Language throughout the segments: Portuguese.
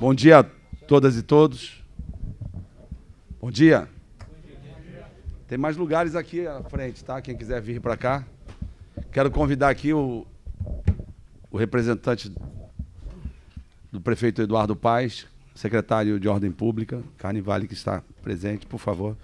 Bom dia a todas e todos. Bom dia. Tem mais lugares aqui à frente, tá? Quem quiser vir para cá. Quero convidar aqui o, o representante do prefeito Eduardo Paes, secretário de Ordem Pública, Carne Vale, que está presente, por favor.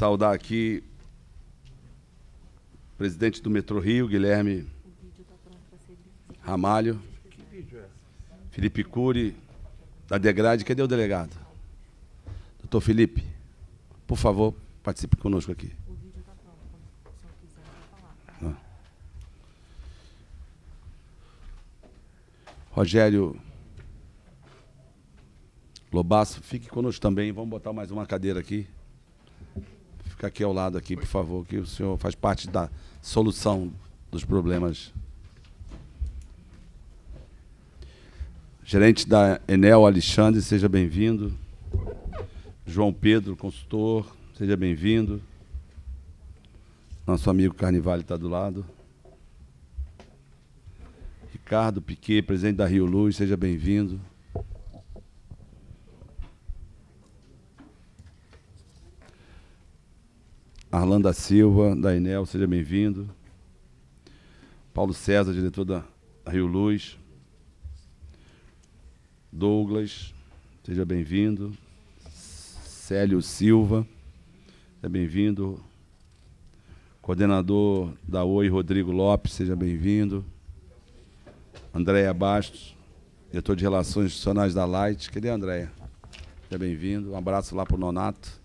saudar aqui o presidente do Metrô Rio, Guilherme Ramalho. Felipe Cury, da Degrade. Cadê o delegado? Doutor Felipe, por favor, participe conosco aqui. Tá ah. Rogério Lobasso, fique conosco também. Vamos botar mais uma cadeira aqui. Fica aqui ao lado aqui, por favor, que o senhor faz parte da solução dos problemas. Gerente da Enel, Alexandre, seja bem-vindo. João Pedro, consultor, seja bem-vindo. Nosso amigo Carnivale está do lado. Ricardo Piquet, presidente da Rio Luz, seja bem-vindo. Arlanda Silva, da Enel, seja bem-vindo. Paulo César, diretor da Rio Luz. Douglas, seja bem-vindo. Célio Silva, seja bem-vindo. Coordenador da OI, Rodrigo Lopes, seja bem-vindo. Andréia Bastos, diretor de Relações Institucionais da Light. Cadê a Andréia? Seja bem-vindo. Um abraço lá para o Nonato.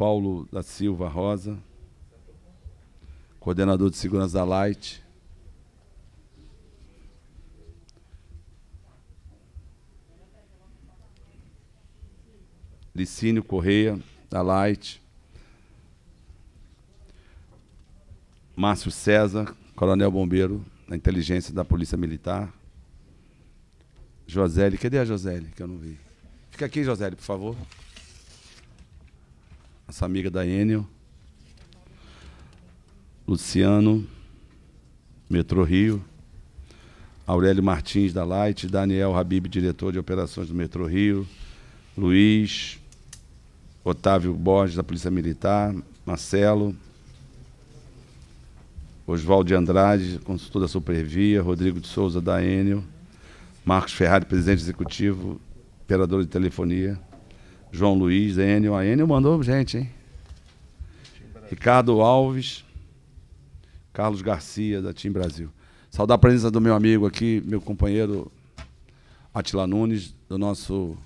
Paulo da Silva Rosa, coordenador de segurança da Light. Licínio Correia, da Light. Márcio César, coronel bombeiro da inteligência da Polícia Militar. Josele, cadê a Josele que eu não vi? Fica aqui, Josele, por favor nossa amiga da Enel, Luciano, Metrô Rio, Aurélio Martins da Light, Daniel Rabib, diretor de operações do Metrô Rio, Luiz, Otávio Borges da Polícia Militar, Marcelo, Oswaldo de Andrade, consultor da Supervia, Rodrigo de Souza da Enel, Marcos Ferrari, presidente executivo, operador de telefonia, João Luiz, Enio, a Enio mandou gente, hein? Ricardo Alves, Carlos Garcia, da Team Brasil. Saudar a presença do meu amigo aqui, meu companheiro Atila Nunes, do nosso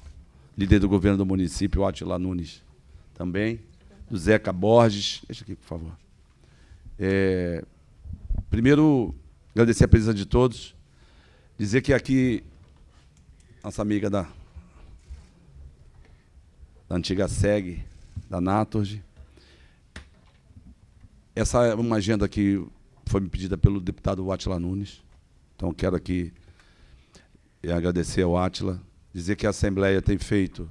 líder do governo do município, Atila Nunes, também. Do Zeca Borges. Deixa aqui, por favor. É, primeiro, agradecer a presença de todos. Dizer que aqui, nossa amiga da da antiga SEG, da Natorg. Essa é uma agenda que foi me pedida pelo deputado Atila Nunes. Então, quero aqui agradecer ao Atila, dizer que a Assembleia tem feito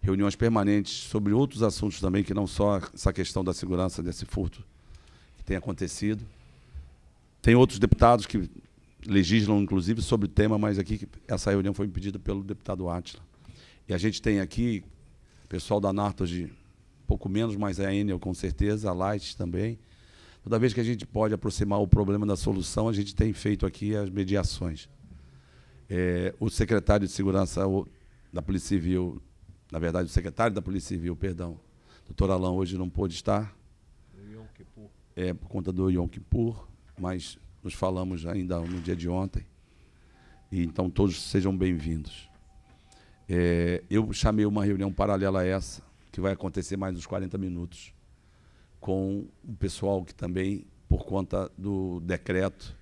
reuniões permanentes sobre outros assuntos também, que não só essa questão da segurança desse furto que tem acontecido. Tem outros deputados que legislam, inclusive, sobre o tema, mas aqui essa reunião foi pedida pelo deputado Atila. E a gente tem aqui pessoal da de pouco menos, mas é a Enel com certeza, a Light também. Toda vez que a gente pode aproximar o problema da solução, a gente tem feito aqui as mediações. É, o secretário de Segurança da Polícia Civil, na verdade, o secretário da Polícia Civil, perdão, doutor Alain, hoje não pôde estar. É, por conta do Yom Kippur, mas nos falamos ainda no dia de ontem. E, então, todos sejam bem-vindos. É, eu chamei uma reunião paralela a essa, que vai acontecer mais uns 40 minutos, com o pessoal que também, por conta do decreto,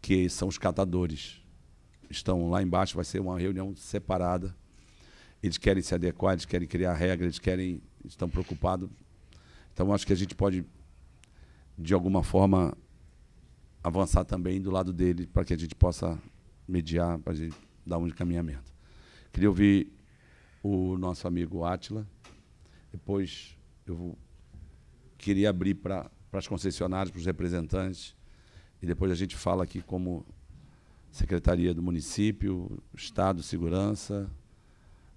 que são os catadores, estão lá embaixo, vai ser uma reunião separada. Eles querem se adequar, eles querem criar regras, eles querem, estão preocupados. Então, acho que a gente pode, de alguma forma, avançar também do lado dele para que a gente possa mediar, para a gente dar um encaminhamento. Queria ouvir o nosso amigo Átila. Depois eu vou... queria abrir para as concessionárias, para os representantes. E depois a gente fala aqui como Secretaria do Município, Estado, Segurança,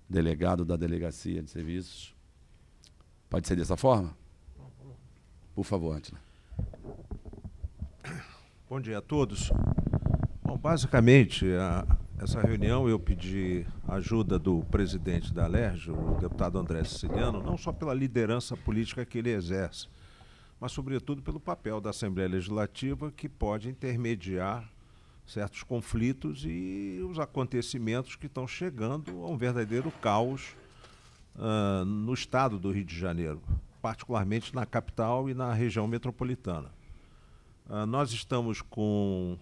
delegado da Delegacia de Serviços. Pode ser dessa forma? Por favor, Átila. Bom dia a todos. Bom, basicamente, a, essa reunião eu pedi ajuda do presidente da LERJ, o deputado André Siciliano, não só pela liderança política que ele exerce, mas sobretudo pelo papel da Assembleia Legislativa que pode intermediar certos conflitos e os acontecimentos que estão chegando a um verdadeiro caos uh, no estado do Rio de Janeiro, particularmente na capital e na região metropolitana. Uh, nós estamos com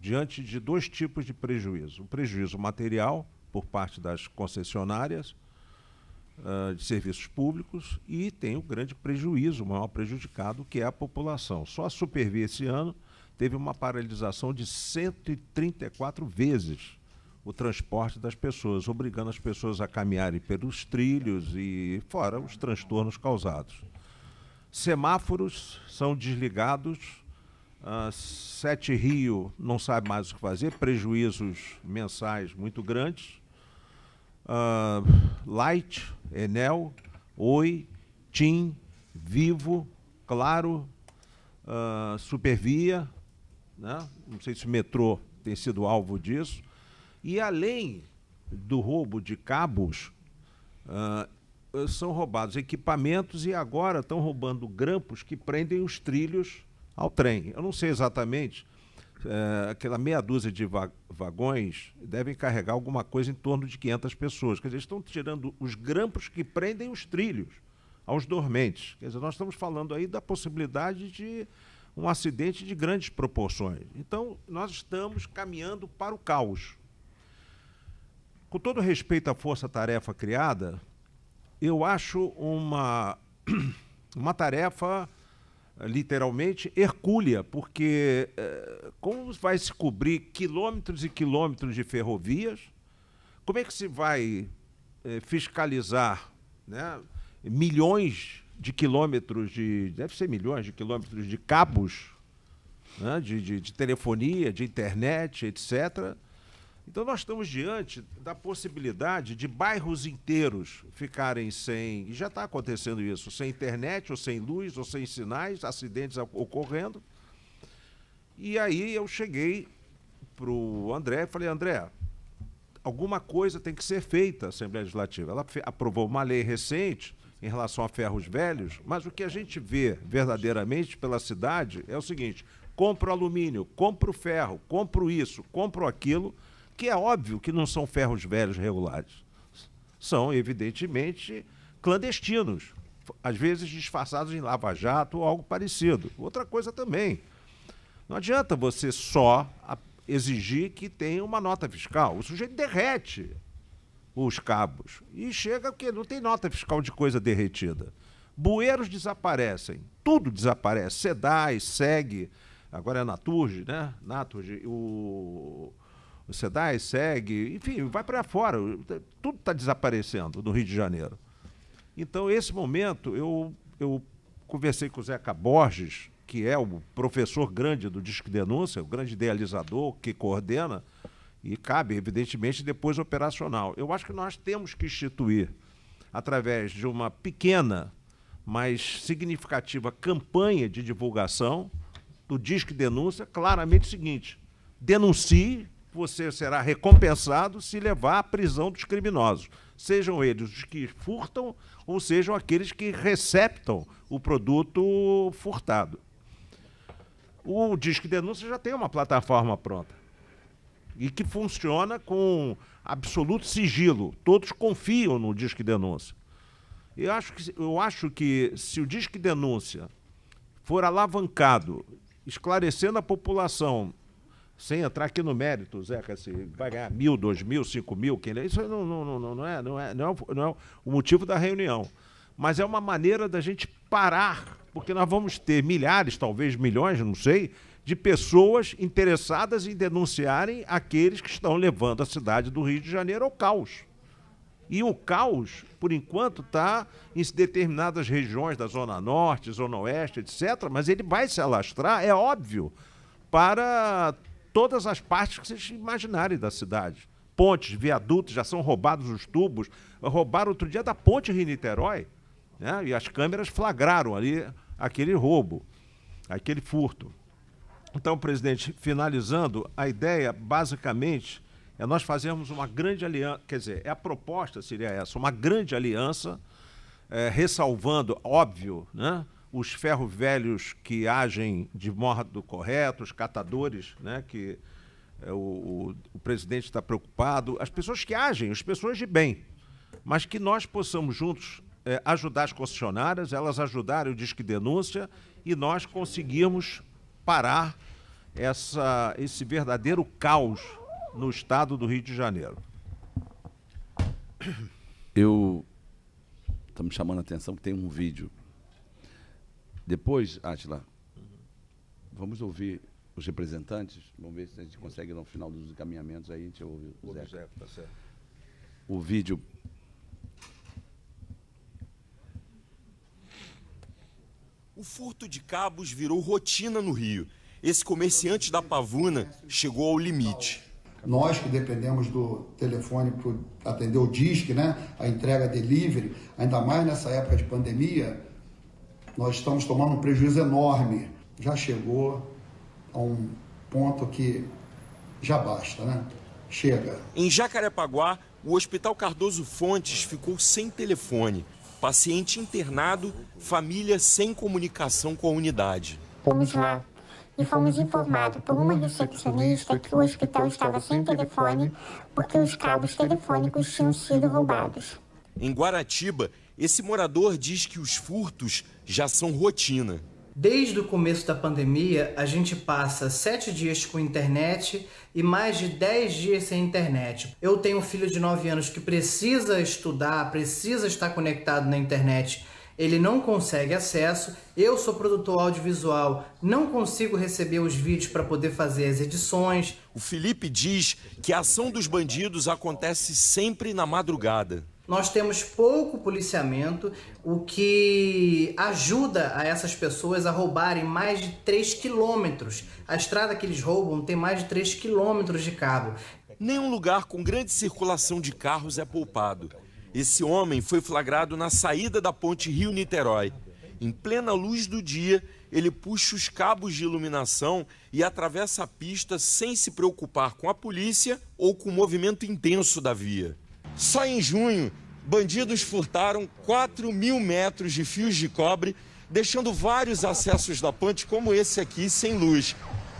diante de dois tipos de prejuízo: o prejuízo material por parte das concessionárias uh, de serviços públicos e tem o grande prejuízo, o maior prejudicado, que é a população. Só a Supervia esse ano teve uma paralisação de 134 vezes o transporte das pessoas, obrigando as pessoas a caminharem pelos trilhos e fora os transtornos causados. Semáforos são desligados Uh, Sete Rio não sabe mais o que fazer, prejuízos mensais muito grandes. Uh, Light, Enel, Oi, TIM, Vivo, Claro, uh, Supervia, né? não sei se o metrô tem sido alvo disso. E além do roubo de cabos, são roubados equipamentos e agora estão roubando grampos que prendem os trilhos ao trem. Eu não sei exatamente, é, aquela meia dúzia de va vagões devem carregar alguma coisa em torno de 500 pessoas. Quer dizer, estão tirando os grampos que prendem os trilhos aos dormentes. Quer dizer, nós estamos falando aí da possibilidade de um acidente de grandes proporções. Então, nós estamos caminhando para o caos. Com todo respeito à força-tarefa criada, eu acho uma, uma tarefa literalmente, hercúlea, porque eh, como vai se cobrir quilômetros e quilômetros de ferrovias? Como é que se vai eh, fiscalizar né, milhões de quilômetros de. deve ser milhões de quilômetros de cabos, né, de, de, de telefonia, de internet, etc. Então nós estamos diante da possibilidade de bairros inteiros ficarem sem, e já está acontecendo isso, sem internet, ou sem luz, ou sem sinais, acidentes ocorrendo. E aí eu cheguei para o André e falei, André, alguma coisa tem que ser feita a Assembleia Legislativa. Ela aprovou uma lei recente em relação a ferros velhos, mas o que a gente vê verdadeiramente pela cidade é o seguinte: compro alumínio, compro ferro, compro isso, compro aquilo que é óbvio que não são ferros velhos regulares. São, evidentemente, clandestinos, às vezes disfarçados em lava-jato ou algo parecido. Outra coisa também. Não adianta você só exigir que tenha uma nota fiscal. O sujeito derrete os cabos. E chega que não tem nota fiscal de coisa derretida. Bueiros desaparecem, tudo desaparece. SEDAI, SEG, agora é Naturge, né? Naturge, o o SEDAI, segue, enfim, vai para fora. Tudo está desaparecendo no Rio de Janeiro. Então, esse momento, eu, eu conversei com o Zeca Borges, que é o professor grande do Disque Denúncia, o grande idealizador que coordena, e cabe, evidentemente, depois operacional. Eu acho que nós temos que instituir, através de uma pequena, mas significativa campanha de divulgação do Disque Denúncia, claramente o seguinte: denuncie você será recompensado se levar à prisão dos criminosos, sejam eles os que furtam ou sejam aqueles que receptam o produto furtado. O Disque Denúncia já tem uma plataforma pronta e que funciona com absoluto sigilo. Todos confiam no Disque Denúncia. Eu acho que, eu acho que se o Disque Denúncia for alavancado, esclarecendo a população sem entrar aqui no mérito, Zeca, se assim, vai ganhar mil, dois mil, cinco mil, quem isso não, não, não, não, é, não, é, não, é, não é o motivo da reunião. Mas é uma maneira da gente parar, porque nós vamos ter milhares, talvez milhões, não sei, de pessoas interessadas em denunciarem aqueles que estão levando a cidade do Rio de Janeiro ao caos. E o caos, por enquanto, está em determinadas regiões da Zona Norte, Zona Oeste, etc., mas ele vai se alastrar, é óbvio, para todas as partes que vocês imaginarem da cidade. Pontes, viadutos, já são roubados os tubos. Roubaram outro dia da ponte Rio-Niterói, né? e as câmeras flagraram ali aquele roubo, aquele furto. Então, presidente, finalizando, a ideia basicamente é nós fazermos uma grande aliança, quer dizer, é a proposta seria essa, uma grande aliança, é, ressalvando, óbvio, né? os ferro velhos que agem de modo correto, os catadores, né, que é, o, o, o presidente está preocupado, as pessoas que agem, as pessoas de bem, mas que nós possamos juntos é, ajudar as concessionárias, elas ajudarem o Disque Denúncia e nós conseguirmos parar essa, esse verdadeiro caos no estado do Rio de Janeiro. Eu. estou tá me chamando a atenção que tem um vídeo depois, Atila, vamos ouvir os representantes, vamos ver se a gente consegue no final dos encaminhamentos aí, a gente ouve o, o tá certo. O vídeo. O furto de cabos virou rotina no Rio. Esse comerciante da Pavuna chegou ao limite. Nós que dependemos do telefone para atender o disque, né? a entrega delivery, ainda mais nessa época de pandemia, nós estamos tomando um prejuízo enorme. Já chegou a um ponto que já basta, né? Chega. Em Jacarepaguá, o Hospital Cardoso Fontes ficou sem telefone. Paciente internado, família sem comunicação com a unidade. Vamos lá e fomos informados por uma recepcionista que o hospital estava sem telefone porque os cabos telefônicos tinham sido roubados. Em Guaratiba, esse morador diz que os furtos já são rotina. Desde o começo da pandemia, a gente passa sete dias com internet e mais de dez dias sem internet. Eu tenho um filho de nove anos que precisa estudar, precisa estar conectado na internet. Ele não consegue acesso. Eu sou produtor audiovisual, não consigo receber os vídeos para poder fazer as edições. O Felipe diz que a ação dos bandidos acontece sempre na madrugada. Nós temos pouco policiamento, o que ajuda a essas pessoas a roubarem mais de 3 quilômetros. A estrada que eles roubam tem mais de 3 quilômetros de cabo. Nenhum lugar com grande circulação de carros é poupado. Esse homem foi flagrado na saída da ponte Rio-Niterói. Em plena luz do dia, ele puxa os cabos de iluminação e atravessa a pista sem se preocupar com a polícia ou com o movimento intenso da via. Só em junho, bandidos furtaram 4 mil metros de fios de cobre, deixando vários acessos da ponte, como esse aqui, sem luz.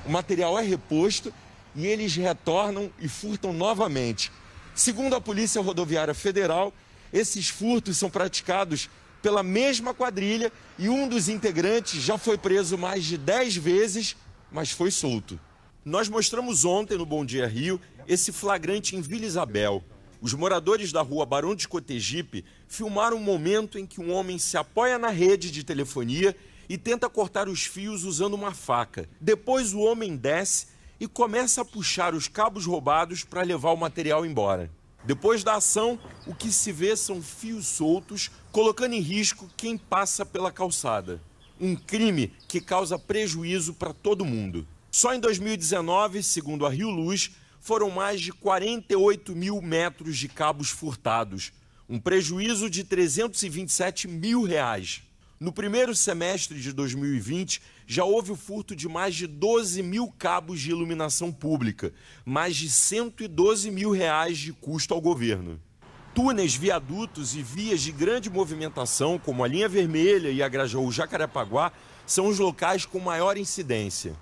O material é reposto e eles retornam e furtam novamente. Segundo a Polícia Rodoviária Federal, esses furtos são praticados pela mesma quadrilha e um dos integrantes já foi preso mais de 10 vezes, mas foi solto. Nós mostramos ontem no Bom Dia Rio esse flagrante em Vila Isabel. Os moradores da rua Barão de Cotegipe filmaram o um momento em que um homem se apoia na rede de telefonia e tenta cortar os fios usando uma faca. Depois o homem desce e começa a puxar os cabos roubados para levar o material embora. Depois da ação, o que se vê são fios soltos, colocando em risco quem passa pela calçada. Um crime que causa prejuízo para todo mundo. Só em 2019, segundo a Rio Luz, foram mais de 48 mil metros de cabos furtados, um prejuízo de 327 mil reais. No primeiro semestre de 2020, já houve o furto de mais de 12 mil cabos de iluminação pública, mais de 112 mil reais de custo ao governo. Túneis, viadutos e vias de grande movimentação, como a Linha Vermelha e a Grajaú Jacarepaguá, são os locais com maior incidência.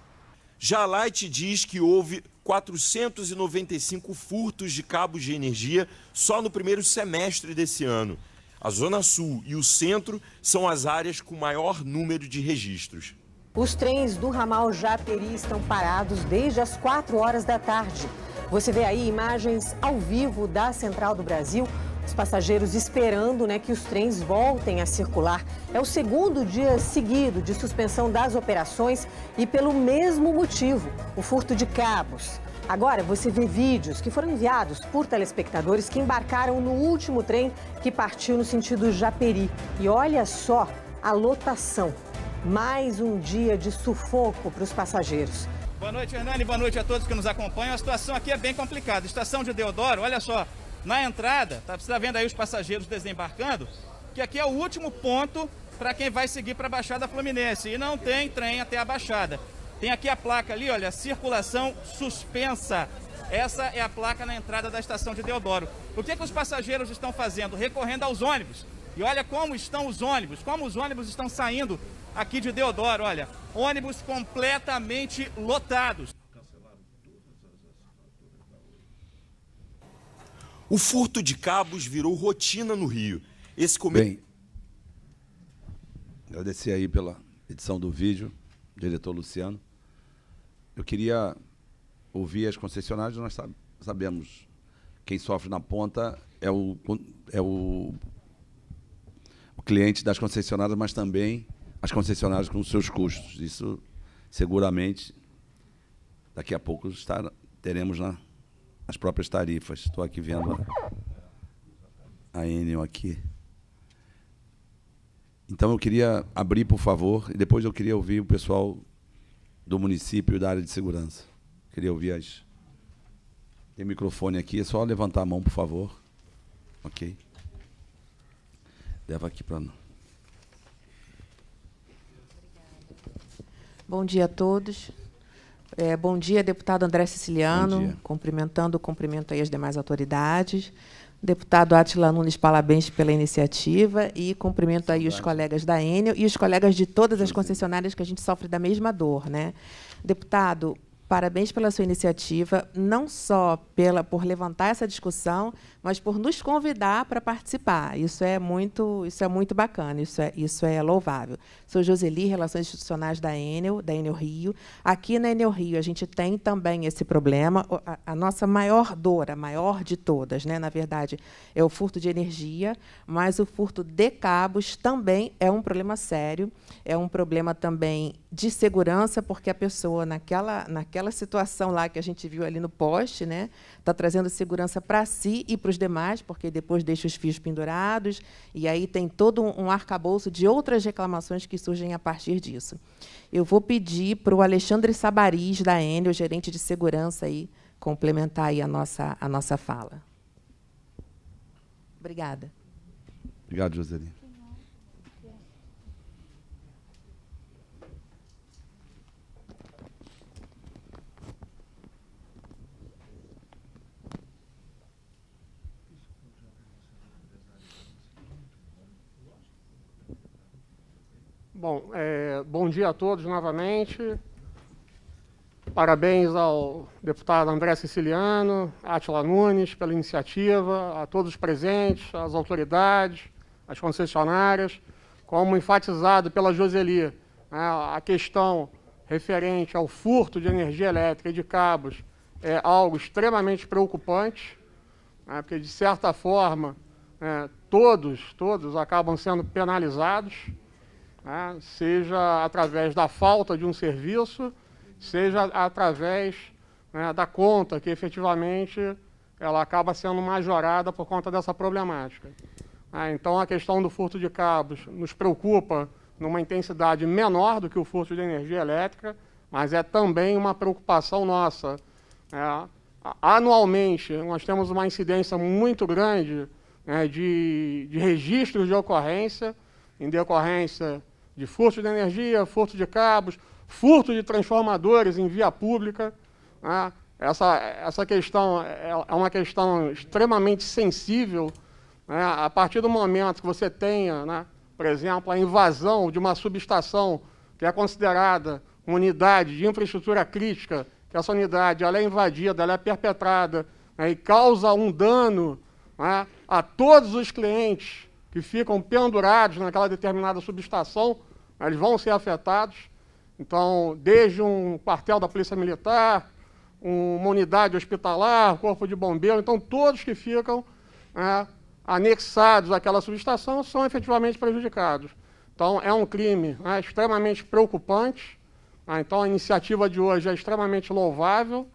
Já a Light diz que houve 495 furtos de cabos de energia só no primeiro semestre desse ano. A Zona Sul e o Centro são as áreas com maior número de registros. Os trens do ramal Japeri estão parados desde as 4 horas da tarde. Você vê aí imagens ao vivo da Central do Brasil os passageiros esperando né, que os trens voltem a circular. É o segundo dia seguido de suspensão das operações e pelo mesmo motivo, o furto de cabos. Agora você vê vídeos que foram enviados por telespectadores que embarcaram no último trem que partiu no sentido Japeri. E olha só a lotação. Mais um dia de sufoco para os passageiros. Boa noite, Hernani. Boa noite a todos que nos acompanham. A situação aqui é bem complicada. Estação de Deodoro, olha só, na entrada, tá? Você está vendo aí os passageiros desembarcando, que aqui é o último ponto para quem vai seguir para a Baixada Fluminense. E não tem trem até a Baixada. Tem aqui a placa ali, olha, circulação suspensa. Essa é a placa na entrada da estação de Deodoro. O que, que os passageiros estão fazendo? Recorrendo aos ônibus. E olha como estão os ônibus, como os ônibus estão saindo aqui de Deodoro, olha. Ônibus completamente lotados. O furto de cabos virou rotina no Rio. Esse começo. Bem, agradecer aí pela edição do vídeo, diretor Luciano. Eu queria ouvir as concessionárias, nós sabemos quem sofre na ponta é o, é o, o cliente das concessionárias, mas também as concessionárias com seus custos. Isso seguramente daqui a pouco teremos na as próprias tarifas. Estou aqui vendo a, a Enel aqui. Então eu queria abrir, por favor, e depois eu queria ouvir o pessoal do município da área de segurança. Queria ouvir as. Tem microfone aqui, é só levantar a mão, por favor. Ok? Leva aqui para nós. Bom dia a todos. É, bom dia, deputado André Siciliano, cumprimentando, cumprimento aí as demais autoridades. Deputado Atila Nunes, parabéns pela iniciativa e cumprimento aí os colegas da Enel e os colegas de todas as concessionárias que a gente sofre da mesma dor, né? Deputado, Parabéns pela sua iniciativa, não só pela por levantar essa discussão, mas por nos convidar para participar. Isso é muito, isso é muito bacana, isso é, isso é louvável. Sou Joseli, Relações Institucionais da Enel, da Enel Rio. Aqui na Enel Rio a gente tem também esse problema, a, a nossa maior dor, a maior de todas, né? Na verdade, é o furto de energia, mas o furto de cabos também é um problema sério, é um problema também de segurança, porque a pessoa, naquela, naquela situação lá que a gente viu ali no poste, né, está trazendo segurança para si e para os demais, porque depois deixa os fios pendurados, e aí tem todo um arcabouço de outras reclamações que surgem a partir disso. Eu vou pedir para o Alexandre Sabariz, da Enel, gerente de segurança, aí, complementar aí a, nossa, a nossa fala. Obrigada. Obrigado, Joselina. Bom, é, bom dia a todos novamente. Parabéns ao deputado André Siciliano, Atila Nunes, pela iniciativa, a todos os presentes, às autoridades, às concessionárias, como enfatizado pela Joseli, né, a questão referente ao furto de energia elétrica e de cabos é algo extremamente preocupante, né, porque, de certa forma, é, todos, todos acabam sendo penalizados né? seja através da falta de um serviço, seja através né, da conta, que efetivamente ela acaba sendo majorada por conta dessa problemática. Ah, então, a questão do furto de cabos nos preocupa numa intensidade menor do que o furto de energia elétrica, mas é também uma preocupação nossa. É, anualmente, nós temos uma incidência muito grande né, de, de registros de ocorrência, em decorrência de furto de energia, furto de cabos, furto de transformadores em via pública. Né? Essa, essa questão é, é uma questão extremamente sensível. Né? A partir do momento que você tenha, né, por exemplo, a invasão de uma subestação que é considerada uma unidade de infraestrutura crítica, que essa unidade ela é invadida, ela é perpetrada né, e causa um dano né, a todos os clientes que ficam pendurados naquela determinada subestação, eles vão ser afetados. Então, desde um quartel da Polícia Militar, uma unidade hospitalar, corpo de bombeiro, então todos que ficam né, anexados àquela subestação são efetivamente prejudicados. Então, é um crime né, extremamente preocupante. Né, então, a iniciativa de hoje é extremamente louvável.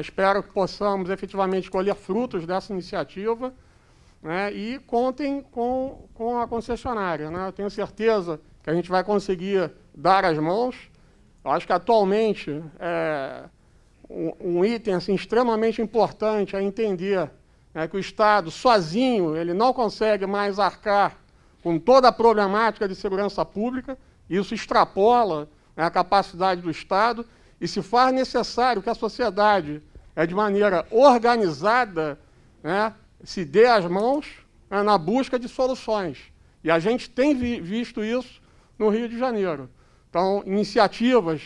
espero que possamos efetivamente colher frutos dessa iniciativa né, e contem com, com a concessionária. Né? Eu tenho certeza que a gente vai conseguir dar as mãos. Eu acho que atualmente é, um, um, item assim, extremamente importante é entender né, que o Estado sozinho ele não consegue mais arcar com toda a problemática de segurança pública. Isso extrapola né, a capacidade do Estado e se faz necessário que a sociedade, é de maneira organizada, né, se dê as mãos né, na busca de soluções. E a gente tem vi visto isso no Rio de Janeiro. Então, iniciativas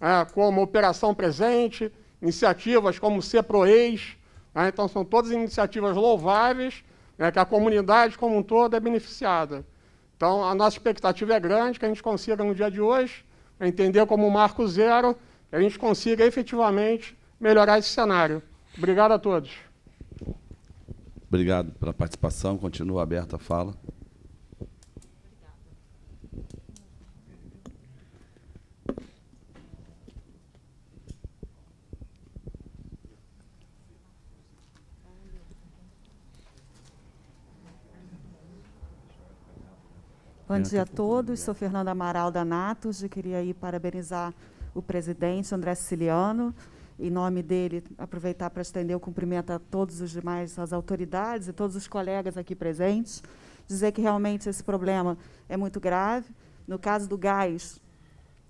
né, como Operação Presente, iniciativas como CEPROES, né, então são todas iniciativas louváveis, né, que a comunidade como um todo é beneficiada. Então, a nossa expectativa é grande que a gente consiga, no dia de hoje, entender como um marco zero, que a gente consiga efetivamente melhorar esse cenário. Obrigado a todos. Obrigado pela participação. Continua aberta a fala. Bom dia a todos. Sou Fernanda Amaral da Natos e queria aí parabenizar o presidente André Siciliano em nome dele, aproveitar para estender o cumprimento a todos os demais, as autoridades e todos os colegas aqui presentes, dizer que realmente esse problema é muito grave. No caso do gás,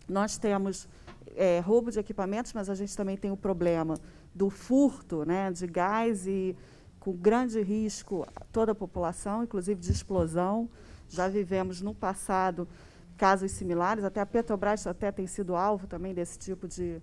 nós temos é, roubo de equipamentos, mas a gente também tem o problema do furto né, de gás e com grande risco a toda a população, inclusive de explosão. Já vivemos no passado casos similares, até a Petrobras até tem sido alvo também desse tipo de,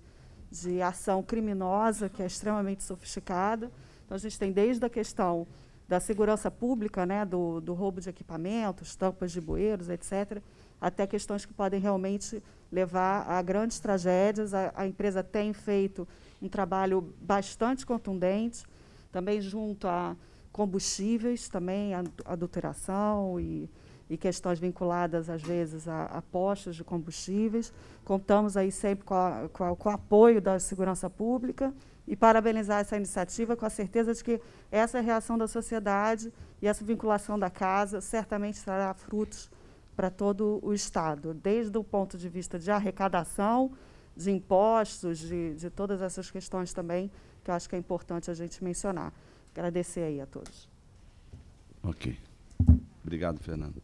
de ação criminosa, que é extremamente sofisticada. Então, a gente tem desde a questão da segurança pública, né, do, do roubo de equipamentos, tampas de bueiros, etc., até questões que podem realmente levar a grandes tragédias. A, a empresa tem feito um trabalho bastante contundente, também junto a combustíveis, também a adulteração e e questões vinculadas, às vezes, a, a postos de combustíveis. Contamos aí sempre com, a, com, a, com o apoio da segurança pública e parabenizar essa iniciativa com a certeza de que essa reação da sociedade e essa vinculação da casa certamente trará frutos para todo o Estado, desde o ponto de vista de arrecadação, de impostos, de, de todas essas questões também, que eu acho que é importante a gente mencionar. Agradecer aí a todos. Ok. Obrigado, Fernando.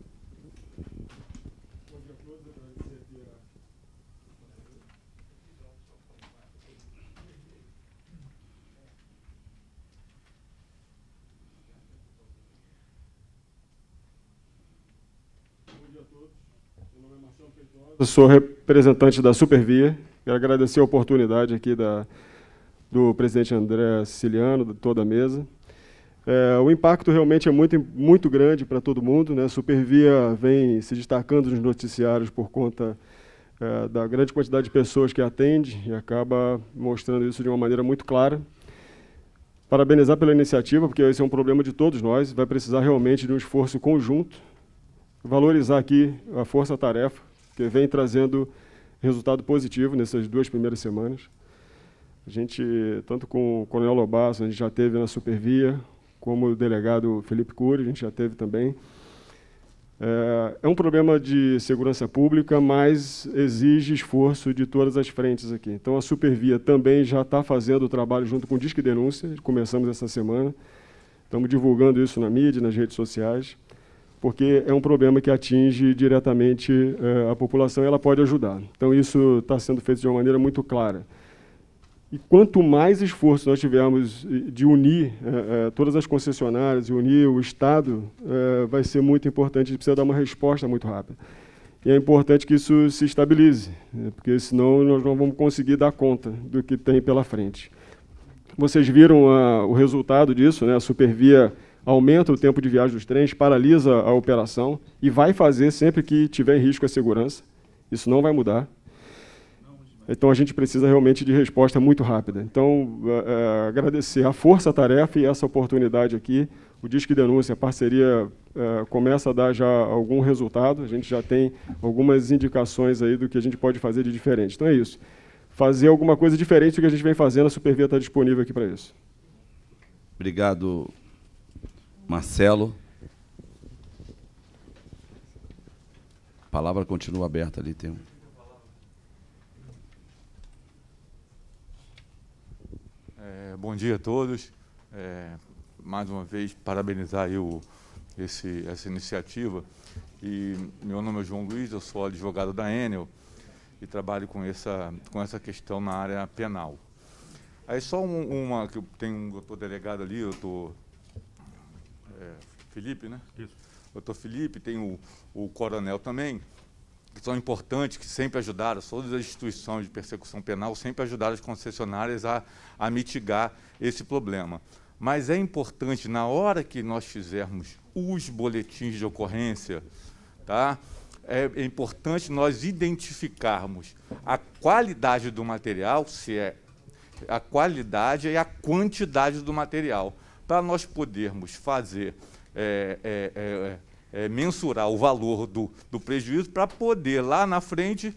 Eu sou representante da Supervia. Quero agradecer a oportunidade aqui da, do presidente André Siciliano, de toda a mesa. É, o impacto realmente é muito, muito grande para todo mundo. Né? A Supervia vem se destacando nos noticiários por conta é, da grande quantidade de pessoas que atende e acaba mostrando isso de uma maneira muito clara. Parabenizar pela iniciativa, porque esse é um problema de todos nós, vai precisar realmente de um esforço conjunto. Valorizar aqui a força-tarefa que vem trazendo resultado positivo nessas duas primeiras semanas. A gente, tanto com o Coronel Lobasso, a gente já teve na Supervia, como o delegado Felipe Cury, a gente já teve também. É, é um problema de segurança pública, mas exige esforço de todas as frentes aqui. Então, a Supervia também já está fazendo o trabalho junto com o Disque Denúncia, começamos essa semana. Estamos divulgando isso na mídia, nas redes sociais porque é um problema que atinge diretamente eh, a população e ela pode ajudar. Então, isso está sendo feito de uma maneira muito clara. E quanto mais esforço nós tivermos eh, de unir eh, todas as concessionárias e unir o Estado, vai ser muito importante, a gente precisa dar uma resposta muito rápida. E é importante que isso se estabilize, né, porque senão nós não vamos conseguir dar conta do que tem pela frente. Vocês viram a, ah, o resultado disso, né? a Supervia aumenta o tempo de viagem dos trens, paralisa a operação e vai fazer sempre que tiver em risco a segurança. Isso não vai mudar. Então a gente precisa realmente de resposta muito rápida. Então, é, é agradecer a força-tarefa e essa oportunidade aqui. O Disque Denúncia, a parceria é, começa a dar já algum resultado, a gente já tem algumas indicações aí do que a gente pode fazer de diferente. Então é isso. Fazer alguma coisa diferente do que a gente vem fazendo, a Supervia está disponível aqui para isso. Obrigado, Marcelo. A palavra continua aberta ali, tem um. É, bom dia a todos. É, mais uma vez, parabenizar o, esse, essa iniciativa. E meu nome é João Luiz, eu sou advogado da Enel e trabalho com essa, com essa questão na área penal. Aí só um, uma que tem um, eu delegado ali, eu estou é, Felipe, né? Isso. Doutor Felipe, tem o, o Coronel também, que são importantes, que sempre ajudaram, todas as instituições de persecução penal sempre ajudaram as concessionárias a, a mitigar esse problema. Mas é importante, na hora que nós fizermos os boletins de ocorrência, tá? é, é importante nós identificarmos a qualidade do material, se é a qualidade e a quantidade do material. Para nós podermos fazer, é é, é, é, é, mensurar o valor do, do prejuízo, para poder lá na frente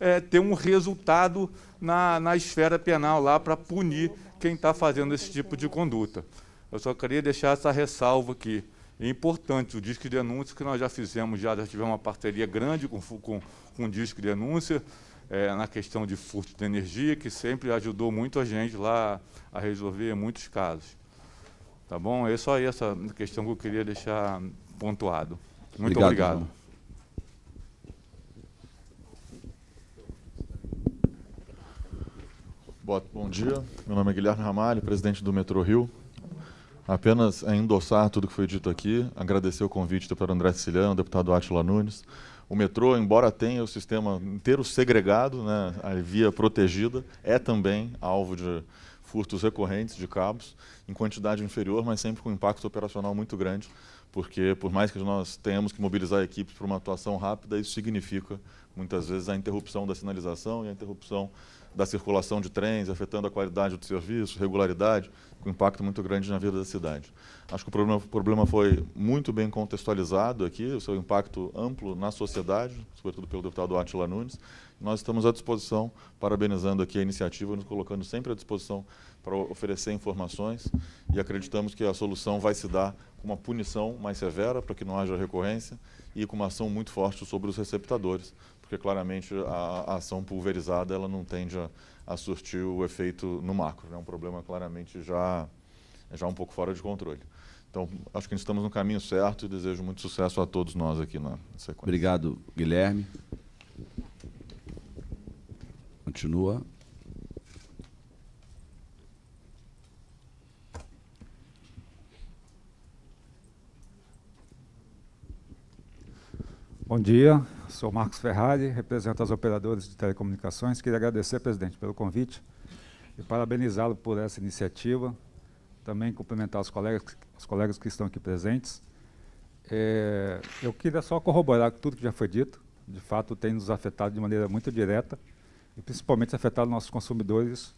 é, ter um resultado na, na esfera penal lá para punir quem está fazendo esse tipo de conduta. Eu só queria deixar essa ressalva aqui. É importante o disco de denúncia que nós já fizemos, já, já tivemos uma parceria grande com, com, com o disco de denúncia é, na questão de furto de energia, que sempre ajudou muito a gente lá a resolver muitos casos. Tá bom? É só essa questão que eu queria deixar pontuado. Muito obrigado. obrigado. Bom dia, meu nome é Guilherme Ramalho, presidente do Metrô Rio. Apenas a endossar tudo que foi dito aqui, agradecer o convite do deputado André Siciliano, deputado Átila Nunes. O metrô, embora tenha o sistema inteiro segregado, né, a via protegida, é também alvo de furtos recorrentes de cabos, em quantidade inferior, mas sempre com impacto operacional muito grande, porque por mais que nós tenhamos que mobilizar equipes para uma atuação rápida, isso significa muitas vezes a interrupção da sinalização e a interrupção da circulação de trens, afetando a qualidade do serviço, regularidade, com impacto muito grande na vida da cidade. Acho que o problema, o problema foi muito bem contextualizado aqui, o seu impacto amplo na sociedade, sobretudo pelo deputado Atila Nunes. Nós estamos à disposição, parabenizando aqui a iniciativa, nos colocando sempre à disposição para oferecer informações e acreditamos que a solução vai se dar com uma punição mais severa para que não haja recorrência e com uma ação muito forte sobre os receptadores, porque claramente a, a ação pulverizada ela não tende a, a, surtir o efeito no macro. Né? É né? um problema claramente já, já um pouco fora de controle. Então, acho que estamos no caminho certo e desejo muito sucesso a todos nós aqui na sequência. Obrigado, Guilherme. Continua. Bom dia, Sou Marcos Ferrari, represento as operadoras de telecomunicações. Queria agradecer, presidente, pelo convite e parabenizá-lo por essa iniciativa. Também cumprimentar os colegas, os colegas que estão aqui presentes. É, eu queria só corroborar tudo que já foi dito. De fato, tem nos afetado de maneira muito direta e principalmente afetado nossos consumidores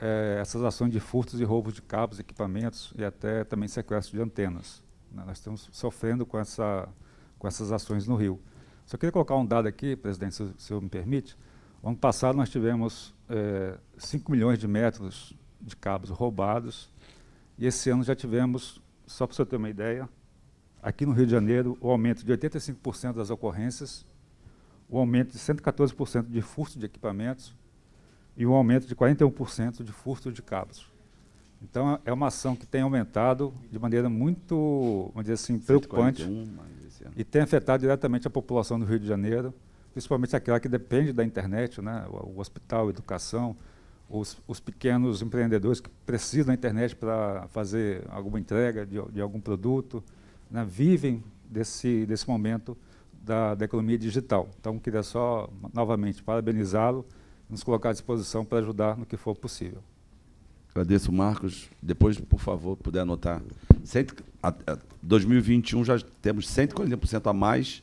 é, essas ações de furtos e roubos de cabos, equipamentos e até também sequestro de antenas. Né? Nós estamos sofrendo com, essa, com essas ações no Rio. Só queria colocar um dado aqui, presidente, se, se eu me permite. O ano passado nós tivemos é, eh, 5 milhões de metros de cabos roubados e esse ano já tivemos, só para você ter uma ideia, aqui no Rio de Janeiro, o aumento de 85% das ocorrências, o aumento de 114% de furto de equipamentos e o aumento de 41% de furto de cabos. Então, é uma ação que tem aumentado de maneira muito, vamos dizer assim, preocupante. 141, e tem afetado diretamente a população do Rio de Janeiro, principalmente aquela que depende da internet, né? o, o hospital, a educação, os, os, pequenos empreendedores que precisam da internet para fazer alguma entrega de, de algum produto, né? vivem desse, desse momento da, da, economia digital. Então, queria só, novamente, parabenizá-lo, nos colocar à disposição para ajudar no que for possível. Agradeço, Marcos. Depois, por favor, puder anotar. Cento, a, a, 2021 já temos 140% a mais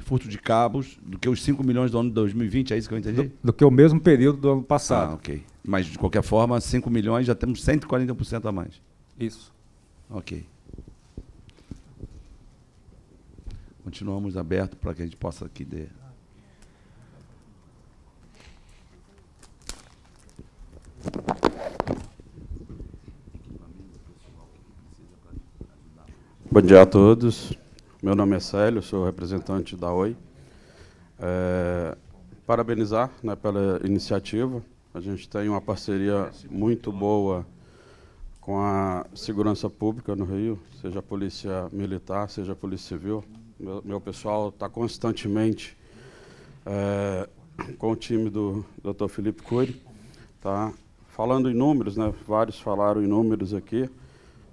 furto de cabos do que os 5 milhões do ano de 2020, é isso que eu entendi? Do, do que o mesmo período do ano passado. Ah, ok. Mas, de qualquer forma, 5 milhões já temos 140% a mais. Isso. Ok. Continuamos aberto para que a gente possa aqui dê. Bom dia a todos. Meu nome é Célio, sou representante da OI. É, parabenizar né, pela iniciativa. A gente tem uma parceria muito boa com a segurança pública no Rio, seja a polícia militar, seja a polícia civil. Meu, meu pessoal está constantemente é, com o time do Dr. Felipe Cury, tá? Falando em números, né? Vários falaram em números aqui.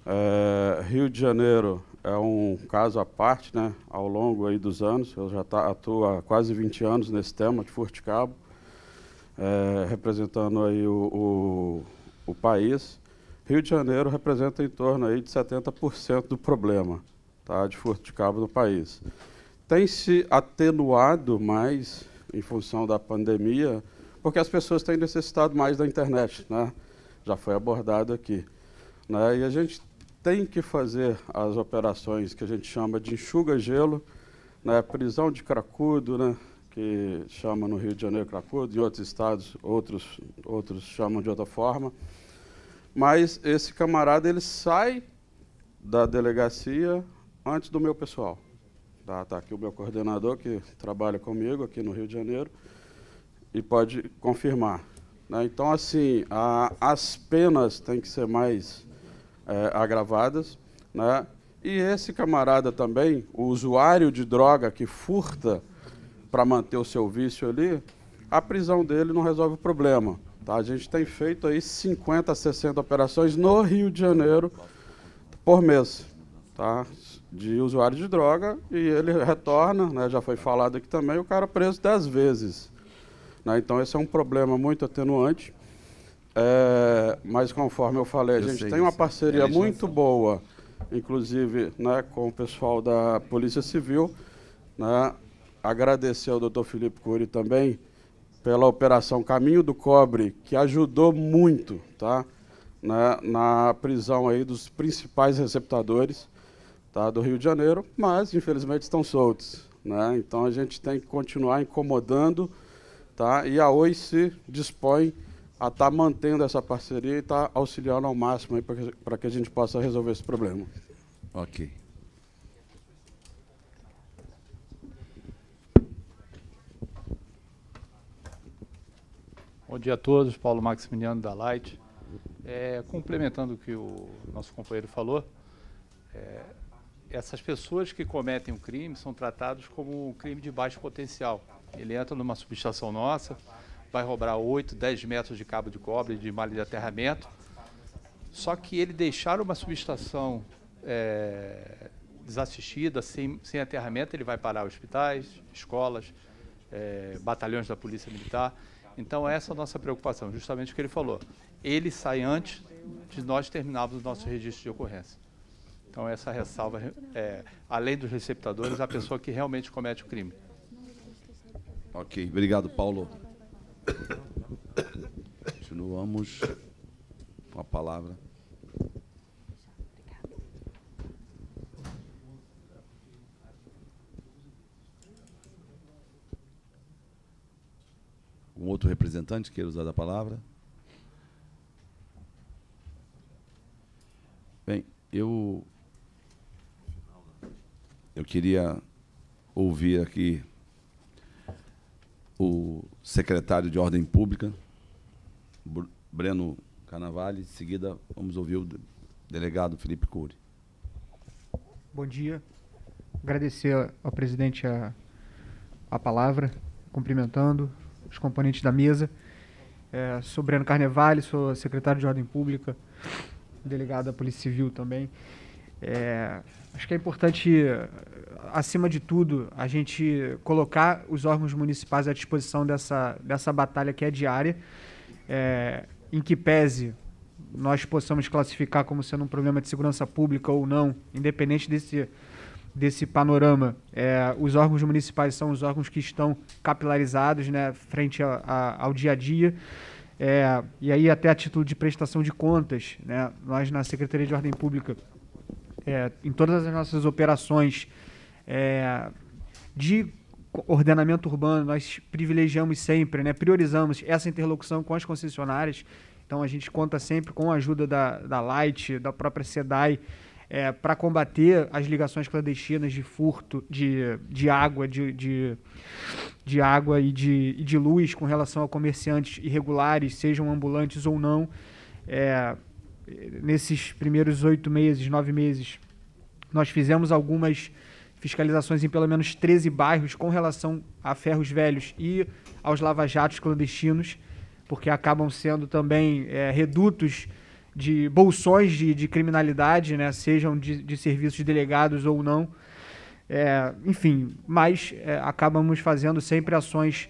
É, Rio de Janeiro é um caso à parte, né? Ao longo aí dos anos, eu já tá, atuo há quase 20 anos nesse tema de furticabo, é, representando aí o, o, o, país. Rio de Janeiro representa em torno aí de 70% do problema, tá? De furticabo no país. Tem se atenuado mais em função da pandemia, porque as pessoas têm necessitado mais da internet, né? Já foi abordado aqui, né? E a gente tem que fazer as operações que a gente chama de enxuga-gelo, né, prisão de cracudo, né, que chama no Rio de Janeiro cracudo, em outros estados outros, outros chamam de outra forma. Mas esse camarada ele sai da delegacia antes do meu pessoal. Está tá aqui o meu coordenador que trabalha comigo aqui no Rio de Janeiro e pode confirmar. Né? Então, assim, a, as penas têm que ser mais é, agravadas. Né? E esse camarada também, o usuário de droga que furta para manter o seu vício ali, a prisão dele não resolve o problema. Tá? A gente tem feito aí 50, 60 operações no Rio de Janeiro por mês. Tá? de usuário de droga e ele retorna, né, já foi falado aqui também, o cara preso dez vezes. Né, então esse é um problema muito atenuante. É, mas conforme eu falei, eu a gente tem uma parceria é muito boa, inclusive né, com o pessoal da Polícia Civil. Né, agradecer ao doutor Felipe Cury também pela operação Caminho do Cobre, que ajudou muito tá, né, na prisão aí dos principais receptadores tá, do Rio de Janeiro, mas infelizmente estão soltos. Né? Então a gente tem que continuar incomodando tá, e a OI se dispõe a estar tá mantendo essa parceria e estar tá auxiliando ao máximo para que a gente possa resolver esse problema. Ok. Bom dia a todos, Paulo Maximiliano da Light. É, complementando o que o nosso companheiro falou, é, essas pessoas que cometem um crime são tratadas como um crime de baixo potencial. Ele entra numa substituição nossa, vai roubar 8, 10 metros de cabo de cobre, de malha de aterramento. Só que ele deixar uma subestação é, desassistida, sem, sem aterramento, ele vai parar hospitais, escolas, é, batalhões da Polícia Militar. Então, essa é a nossa preocupação, justamente o que ele falou. Ele sai antes de nós terminarmos o nosso registro de ocorrência. Então, essa ressalva, é, além dos receptadores, a pessoa que realmente comete o crime. Ok, obrigado, Paulo. Continuamos com a palavra. Um outro representante queira usar a palavra? Bem, eu eu queria ouvir aqui o secretário de Ordem Pública, Breno e Em seguida, vamos ouvir o delegado Felipe Cury. Bom dia. Agradecer ao presidente a, a palavra, cumprimentando os componentes da mesa. É, sou Breno Carnevale, sou secretário de Ordem Pública, delegado da Polícia Civil também. É, Acho que é importante, acima de tudo, a gente colocar os órgãos municipais à disposição dessa, dessa batalha que é diária, é, em que pese nós possamos classificar como sendo um problema de segurança pública ou não, independente desse, desse panorama, é, os órgãos municipais são os órgãos que estão capilarizados né, frente a, a, ao dia a dia. É, e aí, até a título de prestação de contas, né, nós na Secretaria de Ordem Pública é, em todas as nossas operações é, de ordenamento urbano, nós privilegiamos sempre, né, priorizamos essa interlocução com as concessionárias. Então a gente conta sempre com a ajuda da, da Light, da própria SEDAI, é, para combater as ligações clandestinas de furto de, de água, de, de, de água e de, e de luz com relação a comerciantes irregulares, sejam ambulantes ou não. É, nesses primeiros oito meses, nove meses, nós fizemos algumas fiscalizações em pelo menos 13 bairros com relação a ferros velhos e aos lava-jatos clandestinos, porque acabam sendo também é, redutos de bolsões de, de criminalidade, né, sejam de, de, serviços delegados ou não. É, enfim, mas é, acabamos fazendo sempre ações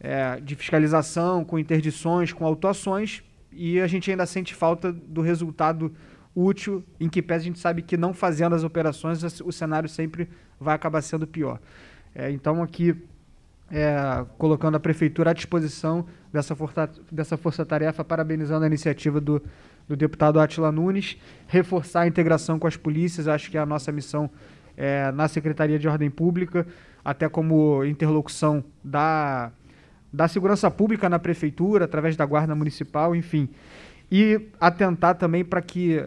é, de fiscalização, com interdições, com autuações, e a gente ainda sente falta do resultado útil, em que pese a gente sabe que não fazendo as operações o cenário sempre vai acabar sendo pior. É, então aqui é, colocando a prefeitura à disposição dessa força, dessa força tarefa, parabenizando a iniciativa do, do deputado Atila Nunes, reforçar a integração com as polícias, acho que é a nossa missão é, na Secretaria de Ordem Pública, até como interlocução da da segurança pública na prefeitura, através da guarda municipal, enfim. E atentar também para que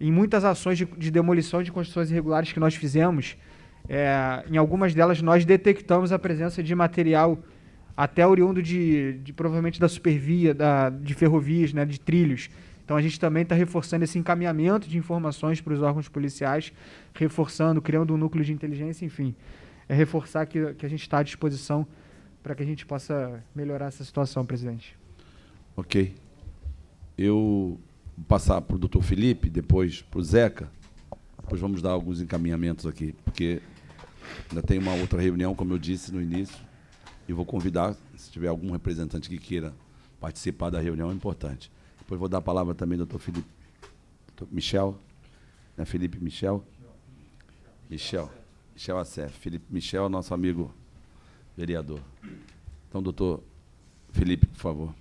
em muitas ações de, de, demolição de construções irregulares que nós fizemos, é, em algumas delas nós detectamos a presença de material até oriundo de, de provavelmente da supervia, da, de ferrovias, né, de trilhos. Então a gente também está reforçando esse encaminhamento de informações para os órgãos policiais, reforçando, criando um núcleo de inteligência, enfim, é reforçar que, que a gente está à disposição para que a gente possa melhorar essa situação, presidente. Ok. Eu vou passar para o doutor Felipe, depois para o Zeca, depois vamos dar alguns encaminhamentos aqui, porque ainda tem uma outra reunião, como eu disse no início, e vou convidar, se tiver algum representante que queira participar da reunião, é importante. Depois vou dar a palavra também ao doutor Felipe Michel, né, Felipe Michel? Michel, Michel Acef. Felipe Michel, nosso amigo vereador. Então, doutor Felipe, por favor.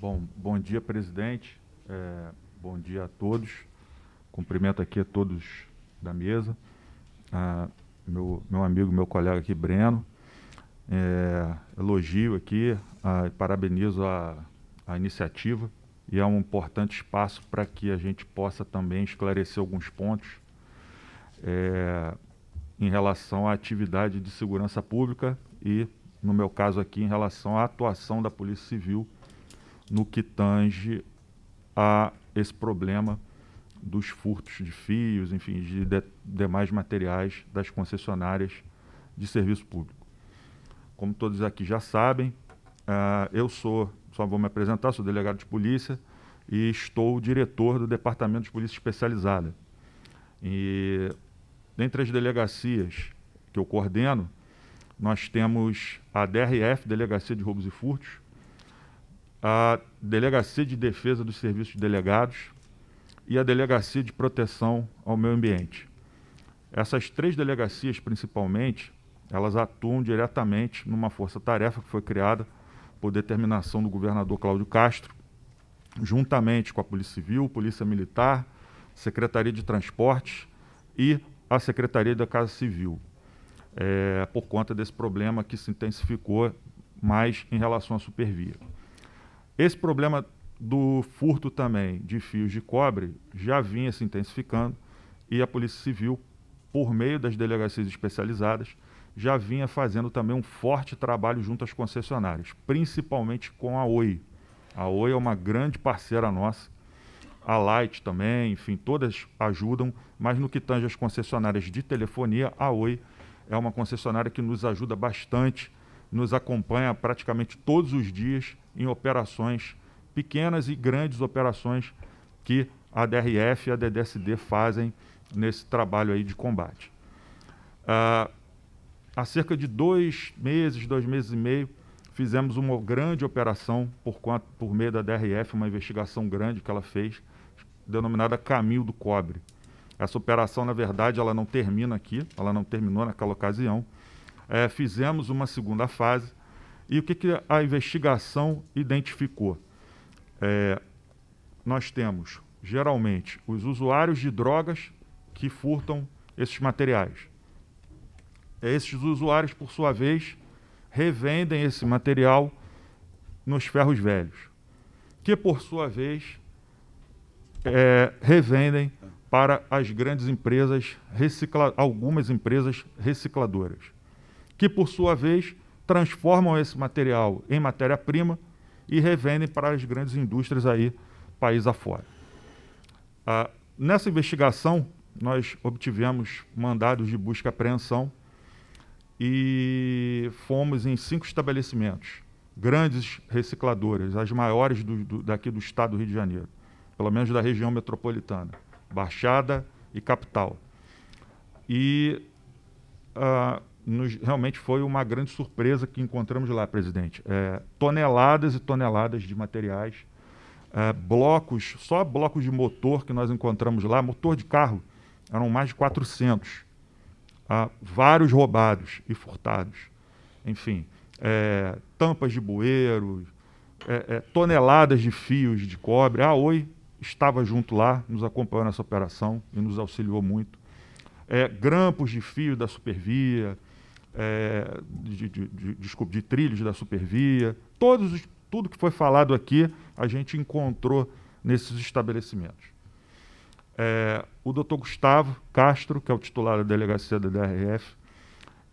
Bom, bom dia, presidente. É, bom dia a todos. Cumprimento aqui a todos da mesa. Ah, meu, meu amigo, meu colega aqui, Breno. É, elogio aqui, ah, parabenizo a, a iniciativa e é um importante espaço para que a gente possa também esclarecer alguns pontos. É, em relação à atividade de segurança pública e, no meu caso aqui, em relação à atuação da Polícia Civil no que tange a esse problema dos furtos de fios, enfim, de, de demais materiais das concessionárias de serviço público. Como todos aqui já sabem, uh, eu sou, só vou me apresentar, sou delegado de polícia e estou diretor do Departamento de Polícia Especializada. E Dentre as delegacias que eu coordeno, nós temos a DRF, Delegacia de Roubos e Furtos, a Delegacia de Defesa dos Serviços Delegados e a Delegacia de Proteção ao Meio Ambiente. Essas três delegacias, principalmente, elas atuam diretamente numa força-tarefa que foi criada por determinação do governador Cláudio Castro, juntamente com a Polícia Civil, Polícia Militar, Secretaria de Transportes e a Secretaria da Casa Civil, é, por conta desse problema que se intensificou mais em relação à supervia. Esse problema do furto também de fios de cobre já vinha se intensificando e a Polícia Civil, por meio das delegacias especializadas, já vinha fazendo também um forte trabalho junto às concessionárias, principalmente com a Oi. A Oi é uma grande parceira nossa a Light também, enfim, todas ajudam, mas no que tange as concessionárias de telefonia, a Oi é uma concessionária que nos ajuda bastante, nos acompanha praticamente todos os dias em operações pequenas e grandes operações que a DRF e a DDSD fazem nesse trabalho aí de combate. Ah, há cerca de dois meses, dois meses e meio, fizemos uma grande operação por, por meio da DRF, uma investigação grande que ela fez, denominada Caminho do Cobre. Essa operação, na verdade, ela não termina aqui, ela não terminou naquela ocasião. É, fizemos uma segunda fase e o que, que a investigação identificou? É, nós temos, geralmente, os usuários de drogas que furtam esses materiais. É, esses usuários, por sua vez, revendem esse material nos ferros velhos, que por sua vez é, revendem para as grandes empresas, recicla, algumas empresas recicladoras, que por sua vez transformam esse material em matéria-prima e revendem para as grandes indústrias aí, país afora. Ah, nessa investigação, nós obtivemos mandados de busca e apreensão e fomos em cinco estabelecimentos, grandes recicladoras, as maiores do, do, daqui do estado do Rio de Janeiro pelo menos da região metropolitana, Baixada e Capital. E uh, nos, realmente foi uma grande surpresa que encontramos lá, presidente. É, toneladas e toneladas de materiais, é, blocos, só blocos de motor que nós encontramos lá, motor de carro, eram mais de 400. Ah, vários roubados e furtados. Enfim, é, tampas de bueiro, é, é, toneladas de fios de cobre. Ah, Oi estava junto lá, nos acompanhou nessa operação e nos auxiliou muito. É, grampos de fio da supervia, é, de, de, de, desculpa, de trilhos da supervia, todos os, tudo que foi falado aqui a gente encontrou nesses estabelecimentos. É, o doutor Gustavo Castro, que é o titular da delegacia da DRF,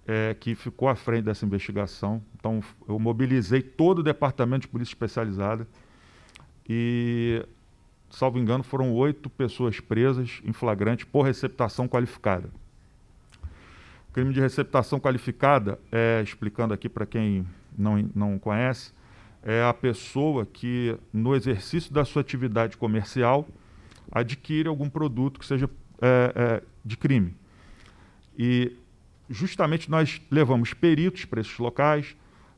é, que ficou à frente dessa investigação. Então, eu mobilizei todo o departamento de polícia especializada e salvo engano, foram oito pessoas presas em flagrante por receptação qualificada. O crime de receptação qualificada, é, explicando aqui para quem não, não conhece, é a pessoa que, no exercício da sua atividade comercial, adquire algum produto que seja é, é, de crime. E justamente nós levamos peritos para esses locais,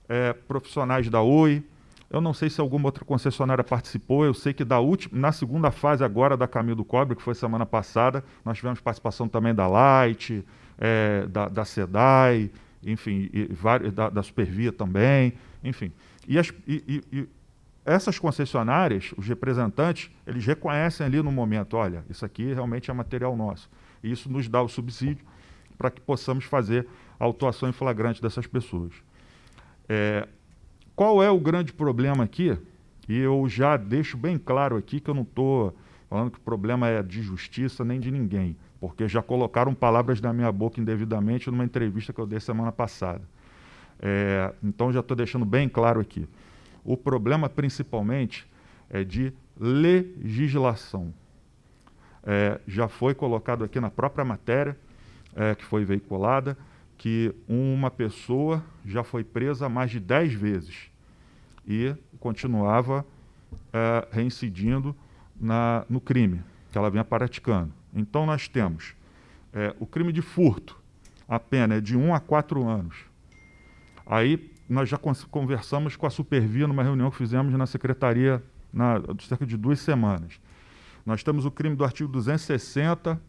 é, profissionais da OI, eu não sei se alguma outra concessionária participou. Eu sei que da última, na segunda fase agora da Caminho do Cobre, que foi semana passada, nós tivemos participação também da Light, é, da, da SEDAI, enfim, e, e, da, da, Supervia também, enfim. E, as, e, essas concessionárias, os representantes, eles reconhecem ali no momento, olha, isso aqui realmente é material nosso. E isso nos dá o subsídio para que possamos fazer a autuação em flagrante dessas pessoas. É, qual é o grande problema aqui? E eu já deixo bem claro aqui que eu não estou falando que o problema é de justiça nem de ninguém, porque já colocaram palavras na minha boca indevidamente numa entrevista que eu dei semana passada. É, então já estou deixando bem claro aqui. O problema principalmente é de legislação. É, já foi colocado aqui na própria matéria é, que foi veiculada que uma pessoa já foi presa mais de 10 vezes e continuava é, reincidindo na, no crime que ela vinha praticando. Então, nós temos é, o crime de furto, a pena é de 1 um a 4 anos. Aí, nós já conversamos com a Supervia numa reunião que fizemos na secretaria na, cerca de duas semanas. Nós temos o crime do artigo 260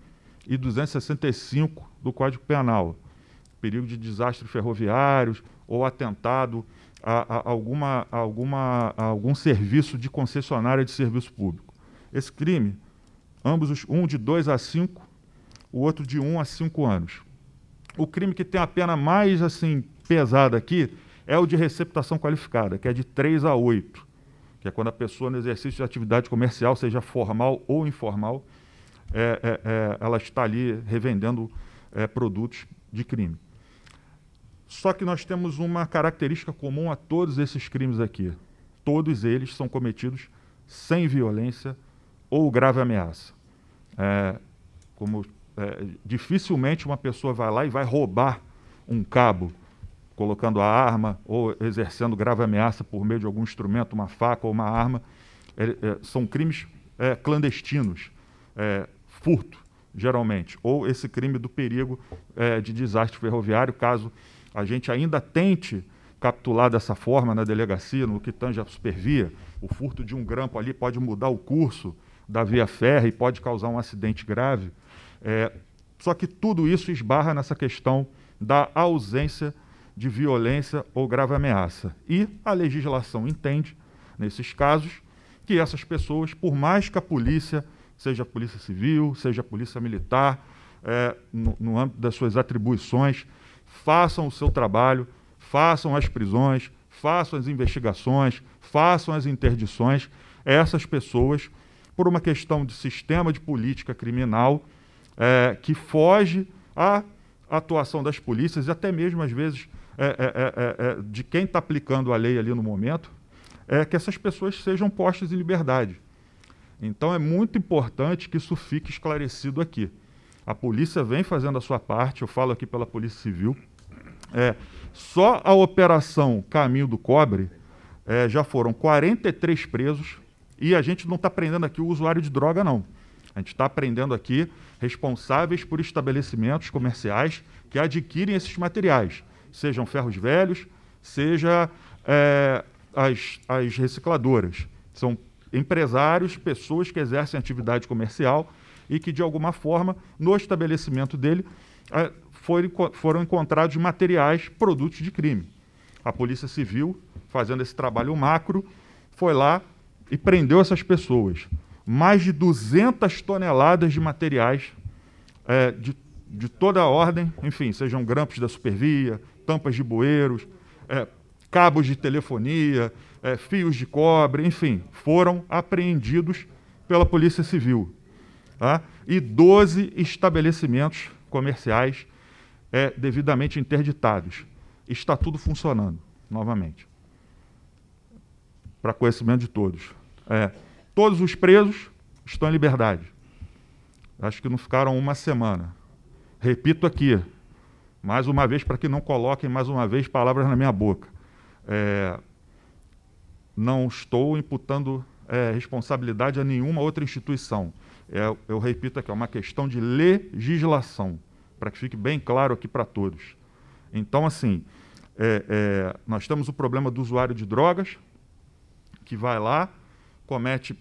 e 265 do Código Penal perigo de desastres ferroviários ou atentado a, a alguma, a alguma, algum serviço de concessionária de serviço público. Esse crime, ambos os, um de 2 a 5, o outro de 1 um a 5 anos. O crime que tem a pena mais assim pesada aqui é o de receptação qualificada, que é de 3 a 8, que é quando a pessoa no exercício de atividade comercial, seja formal ou informal, é, é, é, ela está ali revendendo é, produtos de crime. Só que nós temos uma característica comum a todos esses crimes aqui. Todos eles são cometidos sem violência ou grave ameaça. É, como é, dificilmente uma pessoa vai lá e vai roubar um cabo, colocando a arma ou exercendo grave ameaça por meio de algum instrumento, uma faca ou uma arma. É, é são crimes é, clandestinos, é, furto, geralmente, ou esse crime do perigo de desastre ferroviário, caso a gente ainda tente capturar dessa forma na delegacia, no que tange a supervia, o furto de um grampo ali pode mudar o curso da via férrea e pode causar um acidente grave. É, só que tudo isso esbarra nessa questão da ausência de violência ou grave ameaça. E a legislação entende, nesses casos, que essas pessoas, por mais que a polícia, seja a polícia civil, seja a polícia militar, é, no, no âmbito das suas atribuições, façam o seu trabalho, façam as prisões, façam as investigações, façam as interdições. Essas pessoas, por uma questão de sistema de política criminal, é, que foge à atuação das polícias e até mesmo, às vezes, é, é, de quem está aplicando a lei ali no momento, é que essas pessoas sejam postas em liberdade. Então é muito importante que isso fique esclarecido aqui. A polícia vem fazendo a sua parte, eu falo aqui pela Polícia Civil. É, só a operação Caminho do Cobre é, já foram 43 presos e a gente não está prendendo aqui o usuário de droga, não. A gente está prendendo aqui responsáveis por estabelecimentos comerciais que adquirem esses materiais, sejam ferros velhos, seja é, as, as recicladoras. São empresários, pessoas que exercem atividade comercial e que, de alguma forma, no estabelecimento dele, é, foram encontrados materiais, produtos de crime. A Polícia Civil, fazendo esse trabalho macro, foi lá e prendeu essas pessoas. Mais de 200 toneladas de materiais é, de, de toda a ordem, enfim, sejam grampos da supervia, tampas de bueiros, é, cabos de telefonia, é, fios de cobre, enfim, foram apreendidos pela Polícia Civil. Tá? e 12 estabelecimentos comerciais é, devidamente interditados. Está tudo funcionando, novamente. Para conhecimento de todos. É, todos os presos estão em liberdade. Acho que não ficaram uma semana. Repito aqui, mais uma vez, para que não coloquem mais uma vez palavras na minha boca. É, não estou imputando é, responsabilidade a nenhuma outra instituição é, eu repito aqui, é uma questão de legislação, para que fique bem claro aqui para todos. Então, assim, é, é, nós temos o problema do usuário de drogas, que vai lá, comete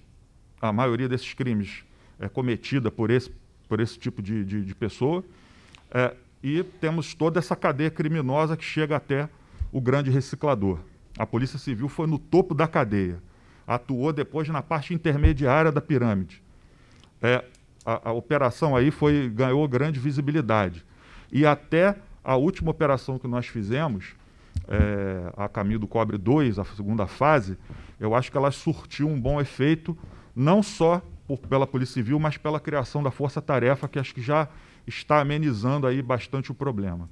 a maioria desses crimes é cometida por esse, por esse tipo de, de, de pessoa, é, e temos toda essa cadeia criminosa que chega até o grande reciclador. A Polícia Civil foi no topo da cadeia, atuou depois na parte intermediária da pirâmide é, a, a, operação aí foi, ganhou grande visibilidade. E até a última operação que nós fizemos, é, a caminho do Cobre 2, a segunda fase, eu acho que ela surtiu um bom efeito, não só por, pela Polícia Civil, mas pela criação da Força Tarefa, que acho que já está amenizando aí bastante o problema.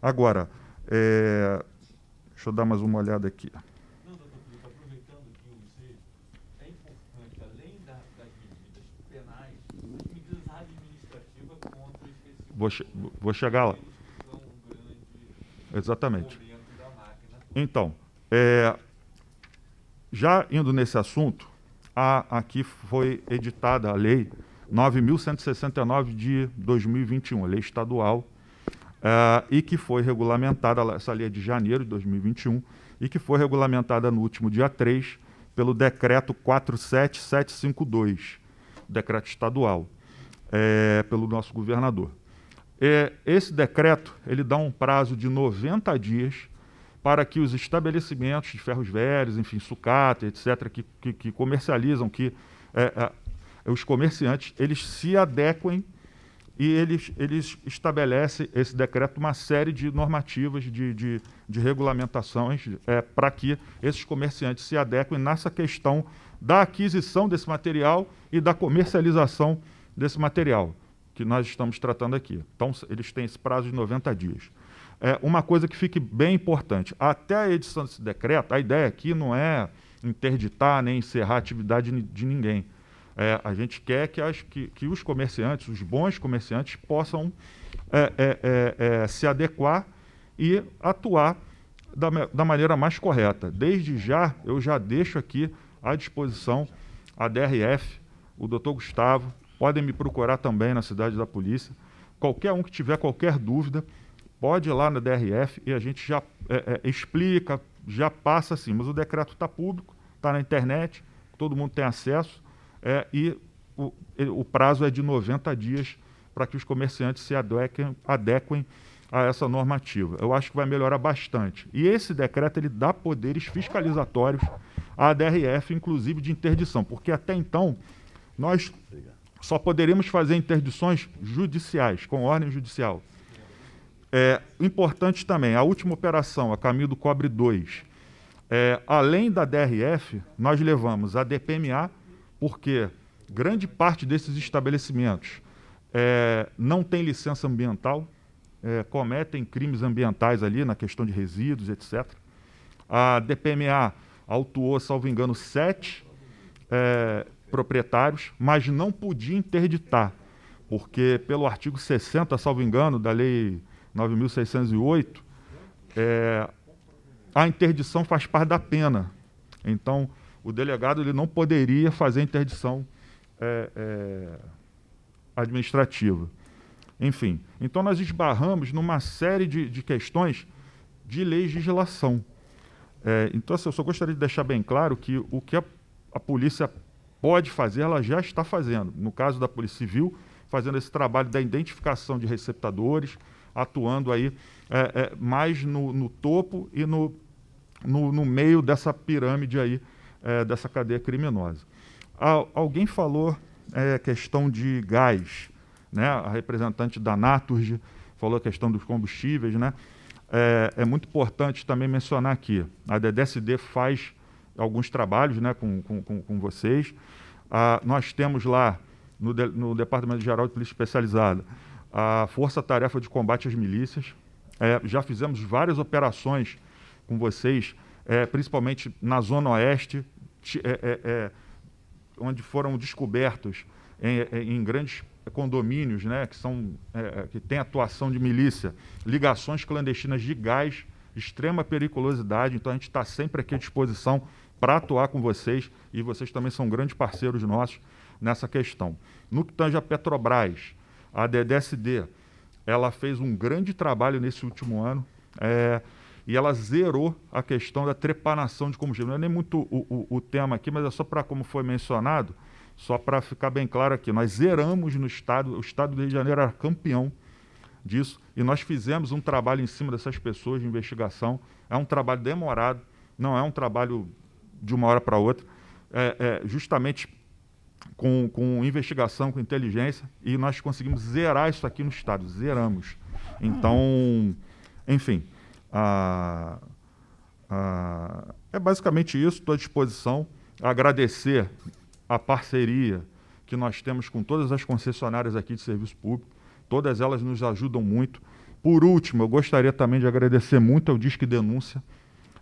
Agora, é, deixa eu dar mais uma olhada aqui. vou, vou chegar lá. Exatamente. Então, é, já indo nesse assunto, a, aqui foi editada a lei 9.169 de 2021, lei estadual, é, e que foi regulamentada, essa lei é de janeiro de 2021, e que foi regulamentada no último dia 3 pelo decreto 47752, decreto estadual, é, pelo nosso governador é, esse decreto ele dá um prazo de 90 dias para que os estabelecimentos de ferros velhos, enfim, sucata, etc., que, que, que comercializam, que é, é, os comerciantes, eles se adequem e eles, eles estabelecem esse decreto uma série de normativas, de, de, de regulamentações é, para que esses comerciantes se adequem nessa questão da aquisição desse material e da comercialização desse material que nós estamos tratando aqui. Então, eles têm esse prazo de 90 dias. É uma coisa que fique bem importante. Até a edição desse decreto, a ideia aqui não é interditar nem encerrar a atividade de ninguém. É, a gente quer que, as, que, que, os comerciantes, os bons comerciantes, possam é, é, é, é se adequar e atuar da, da maneira mais correta. Desde já, eu já deixo aqui à disposição a DRF, o doutor Gustavo, podem me procurar também na cidade da polícia. Qualquer um que tiver qualquer dúvida, pode ir lá na DRF e a gente já é, é, explica, já passa assim. Mas o decreto está público, está na internet, todo mundo tem acesso é, e o, o, prazo é de 90 dias para que os comerciantes se adequem, adequem a essa normativa. Eu acho que vai melhorar bastante. E esse decreto ele dá poderes fiscalizatórios à DRF, inclusive de interdição, porque até então nós Obrigado só poderemos fazer interdições judiciais, com ordem judicial. É importante também, a última operação, a caminho do Cobre 2. É, além da DRF, nós levamos a DPMA, porque grande parte desses estabelecimentos é, não tem licença ambiental, é, cometem crimes ambientais ali na questão de resíduos, etc. A DPMA autuou, salvo engano, sete é, proprietários, mas não podia interditar, porque pelo artigo 60, salvo engano, da Lei 9.608, é, a interdição faz parte da pena. Então, o delegado ele não poderia fazer interdição é, é, administrativa. Enfim, então nós esbarramos numa série de, de questões de legislação. É, então, assim, eu só gostaria de deixar bem claro que o que a, a polícia pode fazer, ela já está fazendo. No caso da Polícia Civil, fazendo esse trabalho da identificação de receptadores, atuando aí é, é, mais no, no, topo e no, no, no, meio dessa pirâmide aí, é, dessa cadeia criminosa. Al, alguém falou é, questão de gás, né? a representante da naturge falou a questão dos combustíveis, né? É, é muito importante também mencionar aqui, a DDSD faz alguns trabalhos né, com, com, com vocês. Ah, nós temos lá, no, de, no Departamento Geral de Polícia Especializada, a Força Tarefa de Combate às Milícias. É, já fizemos várias operações com vocês, é, principalmente na Zona Oeste, é, é, é, onde foram descobertos em, é, em, grandes condomínios, né, que, são, que tem atuação de milícia, ligações clandestinas de gás, extrema periculosidade. Então, a gente está sempre aqui à disposição para atuar com vocês e vocês também são grandes parceiros nossos nessa questão. No que tange a Petrobras, a DDSD, ela fez um grande trabalho nesse último ano é, e ela zerou a questão da trepanação de combustível. Não é nem muito o, o, o tema aqui, mas é só para como foi mencionado, só para ficar bem claro aqui. Nós zeramos no Estado, o Estado do Rio de Janeiro era campeão disso e nós fizemos um trabalho em cima dessas pessoas de investigação. É um trabalho demorado, não é um trabalho de uma hora para outra, é, é, justamente com, com investigação, com inteligência, e nós conseguimos zerar isso aqui no Estado, zeramos. Então, enfim, a, a, é basicamente isso, estou à disposição. Agradecer a parceria que nós temos com todas as concessionárias aqui de serviço público, todas elas nos ajudam muito. Por último, eu gostaria também de agradecer muito ao Disque Denúncia,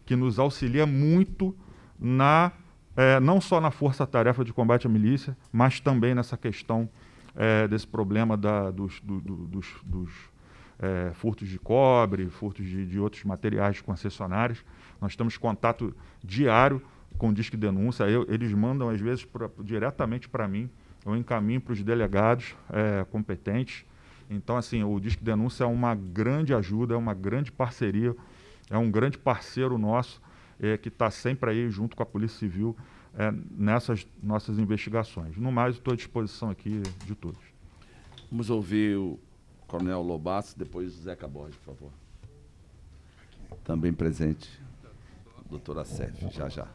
que nos auxilia muito na, é, não só na força-tarefa de combate à milícia, mas também nessa questão é, desse problema da, dos, do, do, dos, dos é, furtos de cobre, furtos de, de outros materiais concessionários. Nós temos contato diário com o Disque Denúncia. Eu, eles mandam, às vezes, pra, diretamente para mim. Eu encaminho para os delegados é, competentes. Então, assim, o Disque Denúncia é uma grande ajuda, é uma grande parceria, é um grande parceiro nosso eh, que está sempre aí junto com a Polícia Civil eh, nessas nossas investigações. No mais, estou à disposição aqui de todos. Vamos ouvir o Coronel Lobato, depois o Zeca Borges, por favor. Também presente, doutora Sef, já já.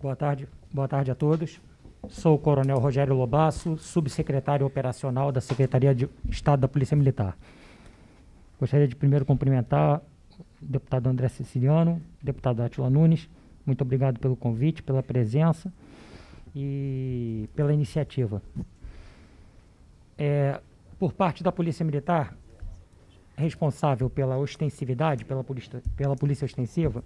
Boa tarde, boa tarde a todos. Sou o Coronel Rogério Lobasso, subsecretário operacional da Secretaria de Estado da Polícia Militar. Gostaria de primeiro cumprimentar o deputado André Siciliano, deputado Atila Nunes. Muito obrigado pelo convite, pela presença e pela iniciativa. É, por parte da Polícia Militar, responsável pela ostensividade, pela polícia, pela polícia Ostensiva,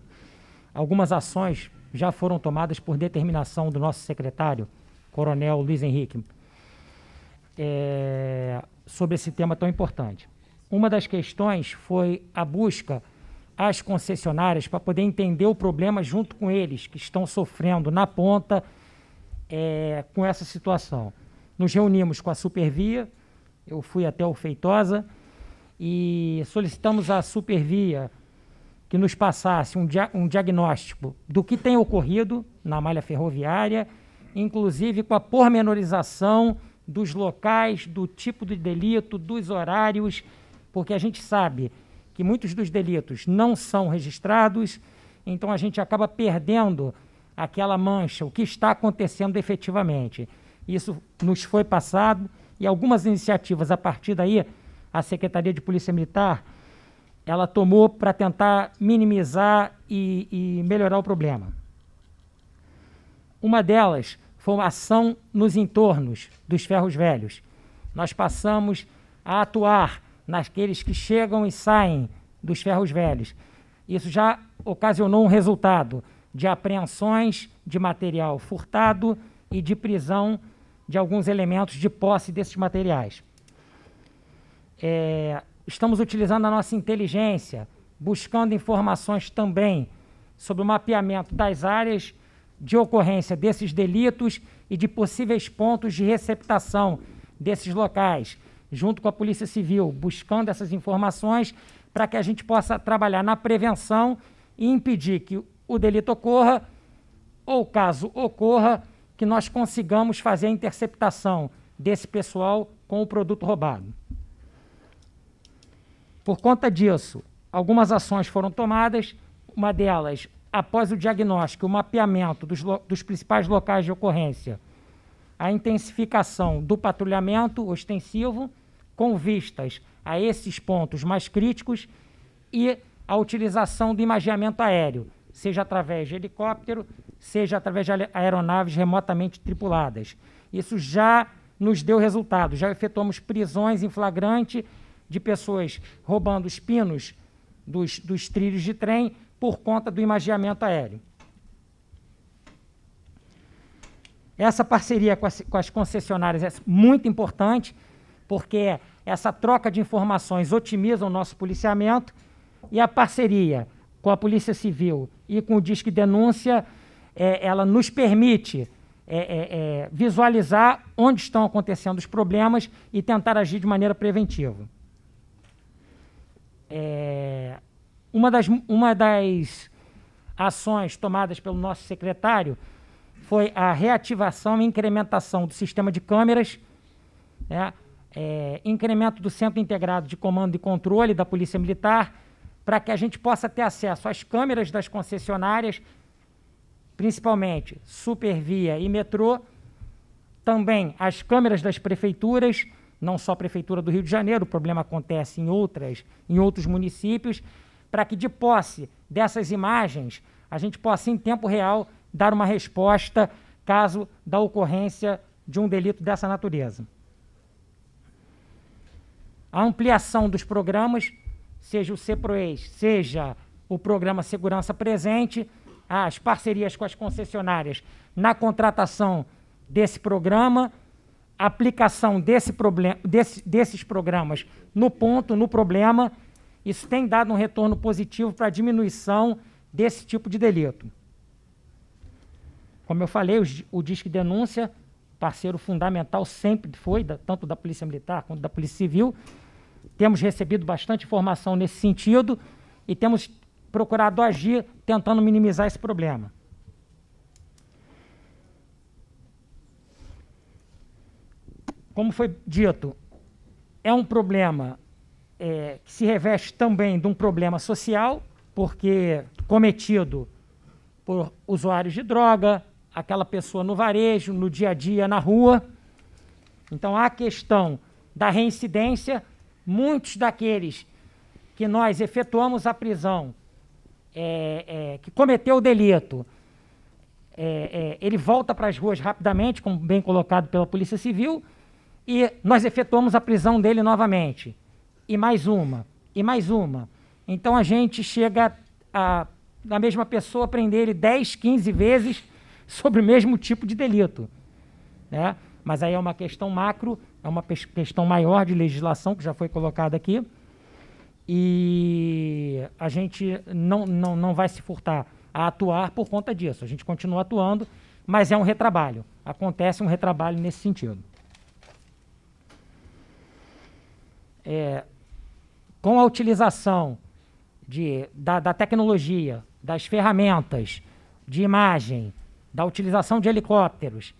algumas ações já foram tomadas por determinação do nosso secretário, Coronel Luiz Henrique, é, sobre esse tema tão importante. Uma das questões foi a busca às concessionárias para poder entender o problema junto com eles que estão sofrendo na ponta é, com essa situação. Nos reunimos com a Supervia, eu fui até o Feitosa e solicitamos à Supervia que nos passasse um, dia um diagnóstico do que tem ocorrido na malha ferroviária, inclusive com a pormenorização dos locais, do tipo de delito, dos horários porque a gente sabe que muitos dos delitos não são registrados, então a gente acaba perdendo aquela mancha, o que está acontecendo efetivamente. Isso nos foi passado e algumas iniciativas a partir daí a Secretaria de Polícia Militar ela tomou para tentar minimizar e, e, melhorar o problema. Uma delas foi uma ação nos entornos dos ferros velhos. Nós passamos a atuar naqueles que chegam e saem dos ferros velhos. Isso já ocasionou um resultado de apreensões de material furtado e de prisão de alguns elementos de posse desses materiais. É, estamos utilizando a nossa inteligência, buscando informações também sobre o mapeamento das áreas de ocorrência desses delitos e de possíveis pontos de receptação desses locais junto com a Polícia Civil, buscando essas informações para que a gente possa trabalhar na prevenção e impedir que o delito ocorra ou caso ocorra, que nós consigamos fazer a interceptação desse pessoal com o produto roubado. Por conta disso, algumas ações foram tomadas, uma delas, após o diagnóstico e o mapeamento dos, dos principais locais de ocorrência, a intensificação do patrulhamento ostensivo com vistas a esses pontos mais críticos e a utilização do imagiamento aéreo, seja através de helicóptero, seja através de aeronaves remotamente tripuladas. Isso já nos deu resultado, já efetuamos prisões em flagrante de pessoas roubando os pinos dos, dos trilhos de trem por conta do imagiamento aéreo. Essa parceria com as, com as concessionárias é muito importante porque essa troca de informações otimiza o nosso policiamento e a parceria com a Polícia Civil e com o Disque Denúncia, é, ela nos permite é, é, é visualizar onde estão acontecendo os problemas e tentar agir de maneira preventiva. É, uma, das, uma das ações tomadas pelo nosso secretário foi a reativação e incrementação do sistema de câmeras, né, é, incremento do Centro Integrado de Comando e Controle da Polícia Militar, para que a gente possa ter acesso às câmeras das concessionárias, principalmente Supervia e Metrô, também às câmeras das prefeituras, não só a Prefeitura do Rio de Janeiro, o problema acontece em outras, em outros municípios, para que de posse dessas imagens a gente possa, em tempo real, dar uma resposta caso da ocorrência de um delito dessa natureza a ampliação dos programas, seja o CEPROES, seja o programa Segurança Presente, as parcerias com as concessionárias na contratação desse programa, aplicação desse problem, desse, desses programas no ponto, no problema, isso tem dado um retorno positivo para a diminuição desse tipo de delito. Como eu falei, o, o Disque Denúncia, parceiro fundamental sempre foi, da, tanto da Polícia Militar quanto da Polícia Civil, temos recebido bastante informação nesse sentido e temos procurado agir tentando minimizar esse problema. Como foi dito, é um problema é, que se reveste também de um problema social, porque cometido por usuários de droga, aquela pessoa no varejo, no dia a dia, na rua. Então há a questão da reincidência, muitos daqueles que nós efetuamos a prisão, é, é, que cometeu o delito, é, é ele volta para as ruas rapidamente, como bem colocado pela Polícia Civil, e nós efetuamos a prisão dele novamente. E mais uma, e mais uma. Então a gente chega a, na mesma pessoa, prender ele 10, 15 vezes sobre o mesmo tipo de delito. Né? Mas aí é uma questão macro é uma questão maior de legislação que já foi colocada aqui. E a gente não, não, não vai se furtar a atuar por conta disso. A gente continua atuando, mas é um retrabalho. Acontece um retrabalho nesse sentido. É, com a utilização de, da, da, tecnologia, das ferramentas de imagem, da utilização de helicópteros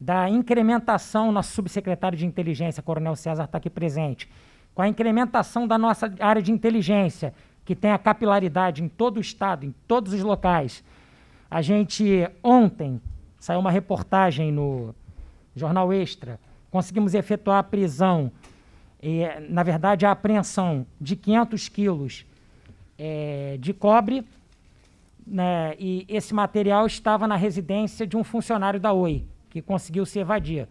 da incrementação, nosso subsecretário de inteligência, Coronel César, está aqui presente, com a incrementação da nossa área de inteligência, que tem a capilaridade em todo o estado, em todos os locais. A gente, ontem, saiu uma reportagem no Jornal Extra, conseguimos efetuar a prisão, e, na verdade, a apreensão de 500 quilos é, de cobre, né, e esse material estava na residência de um funcionário da Oi que conseguiu se evadir.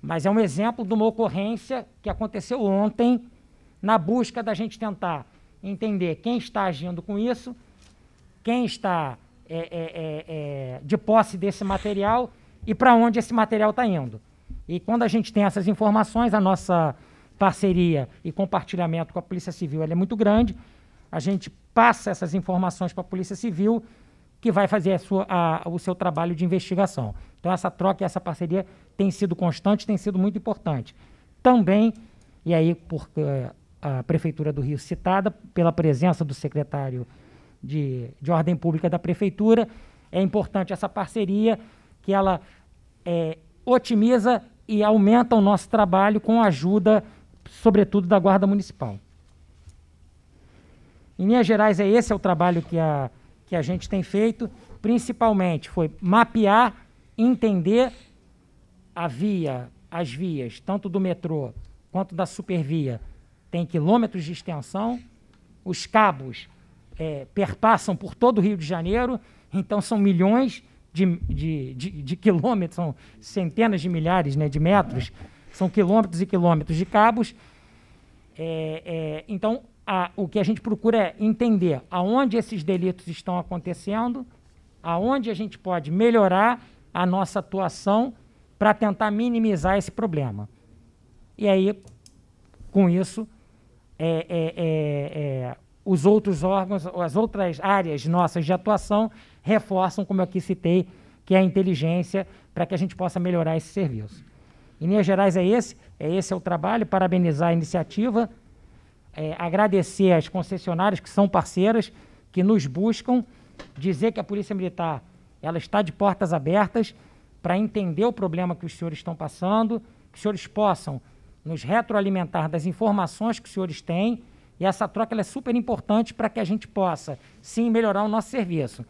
Mas é um exemplo de uma ocorrência que aconteceu ontem, na busca da gente tentar entender quem está agindo com isso, quem está é, é, é, é de posse desse material e para onde esse material está indo. E quando a gente tem essas informações, a nossa parceria e compartilhamento com a Polícia Civil é muito grande. A gente passa essas informações para a Polícia Civil que vai fazer a sua, a, o seu trabalho de investigação. Então, essa troca e essa parceria tem sido constante, tem sido muito importante. Também, e aí, porque eh, a Prefeitura do Rio citada, pela presença do secretário de, de Ordem Pública da Prefeitura, é importante essa parceria, que ela é, otimiza e aumenta o nosso trabalho com a ajuda, sobretudo, da Guarda Municipal. Em Minas Gerais, é esse é o trabalho que a que a gente tem feito, principalmente foi mapear, entender a via, as vias, tanto do metrô quanto da supervia, tem quilômetros de extensão, os cabos é, perpassam por todo o Rio de Janeiro, então são milhões de, de, de, de quilômetros, são centenas de milhares né, de metros, são quilômetros e quilômetros de cabos. É, é, então, a, o que a gente procura é entender aonde esses delitos estão acontecendo, aonde a gente pode melhorar a nossa atuação para tentar minimizar esse problema. E aí, com isso, é, é, é, é, os outros órgãos, as outras áreas nossas de atuação reforçam, como eu aqui citei, que é a inteligência, para que a gente possa melhorar esse serviço. Em linhas gerais é esse, é esse é o trabalho, parabenizar a iniciativa, é, agradecer às concessionárias que são parceiras, que nos buscam, dizer que a Polícia Militar ela está de portas abertas para entender o problema que os senhores estão passando, que os senhores possam nos retroalimentar das informações que os senhores têm, e essa troca é super importante para que a gente possa, sim, melhorar o nosso serviço.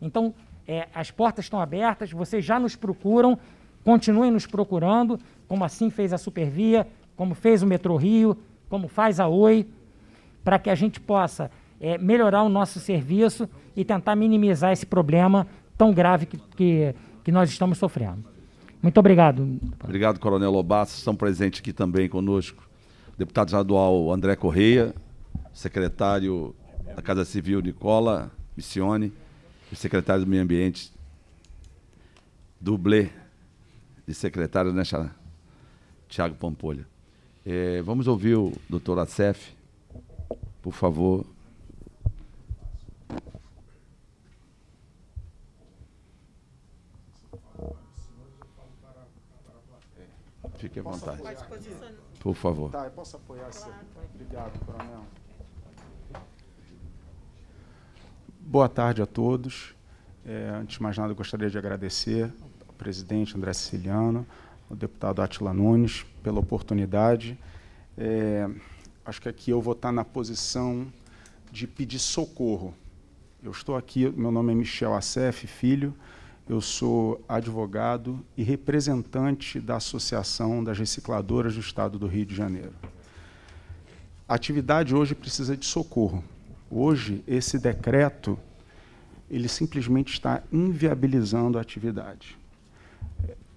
Então, é, as portas estão abertas, vocês já nos procuram, continuem nos procurando, como assim fez a Supervia, como fez o Metrô Rio, como faz a Oi, para que a gente possa é, melhorar o nosso serviço e tentar minimizar esse problema tão grave que, que, que nós estamos sofrendo. Muito obrigado. Obrigado, Coronel Lobasso. Estão presentes aqui também conosco o deputado estadual André Correia, secretário da Casa Civil Nicola Missione e secretário do Meio Ambiente, dublê de secretário, né, Tiago Pampolha. É, vamos ouvir o doutor Acef, por favor. Fique à vontade. Por favor. Tá, eu posso apoiar esse... Obrigado, coronel. Boa tarde a todos. É, antes de mais nada, eu gostaria de agradecer ao presidente André Siciliano, ao deputado Atila Nunes pela oportunidade. É, acho que aqui eu vou estar na posição de pedir socorro. Eu estou aqui, meu nome é Michel Acef Filho, eu sou advogado e representante da Associação das Recicladoras do Estado do Rio de Janeiro. A atividade hoje precisa de socorro. Hoje, esse decreto, ele simplesmente está inviabilizando a atividade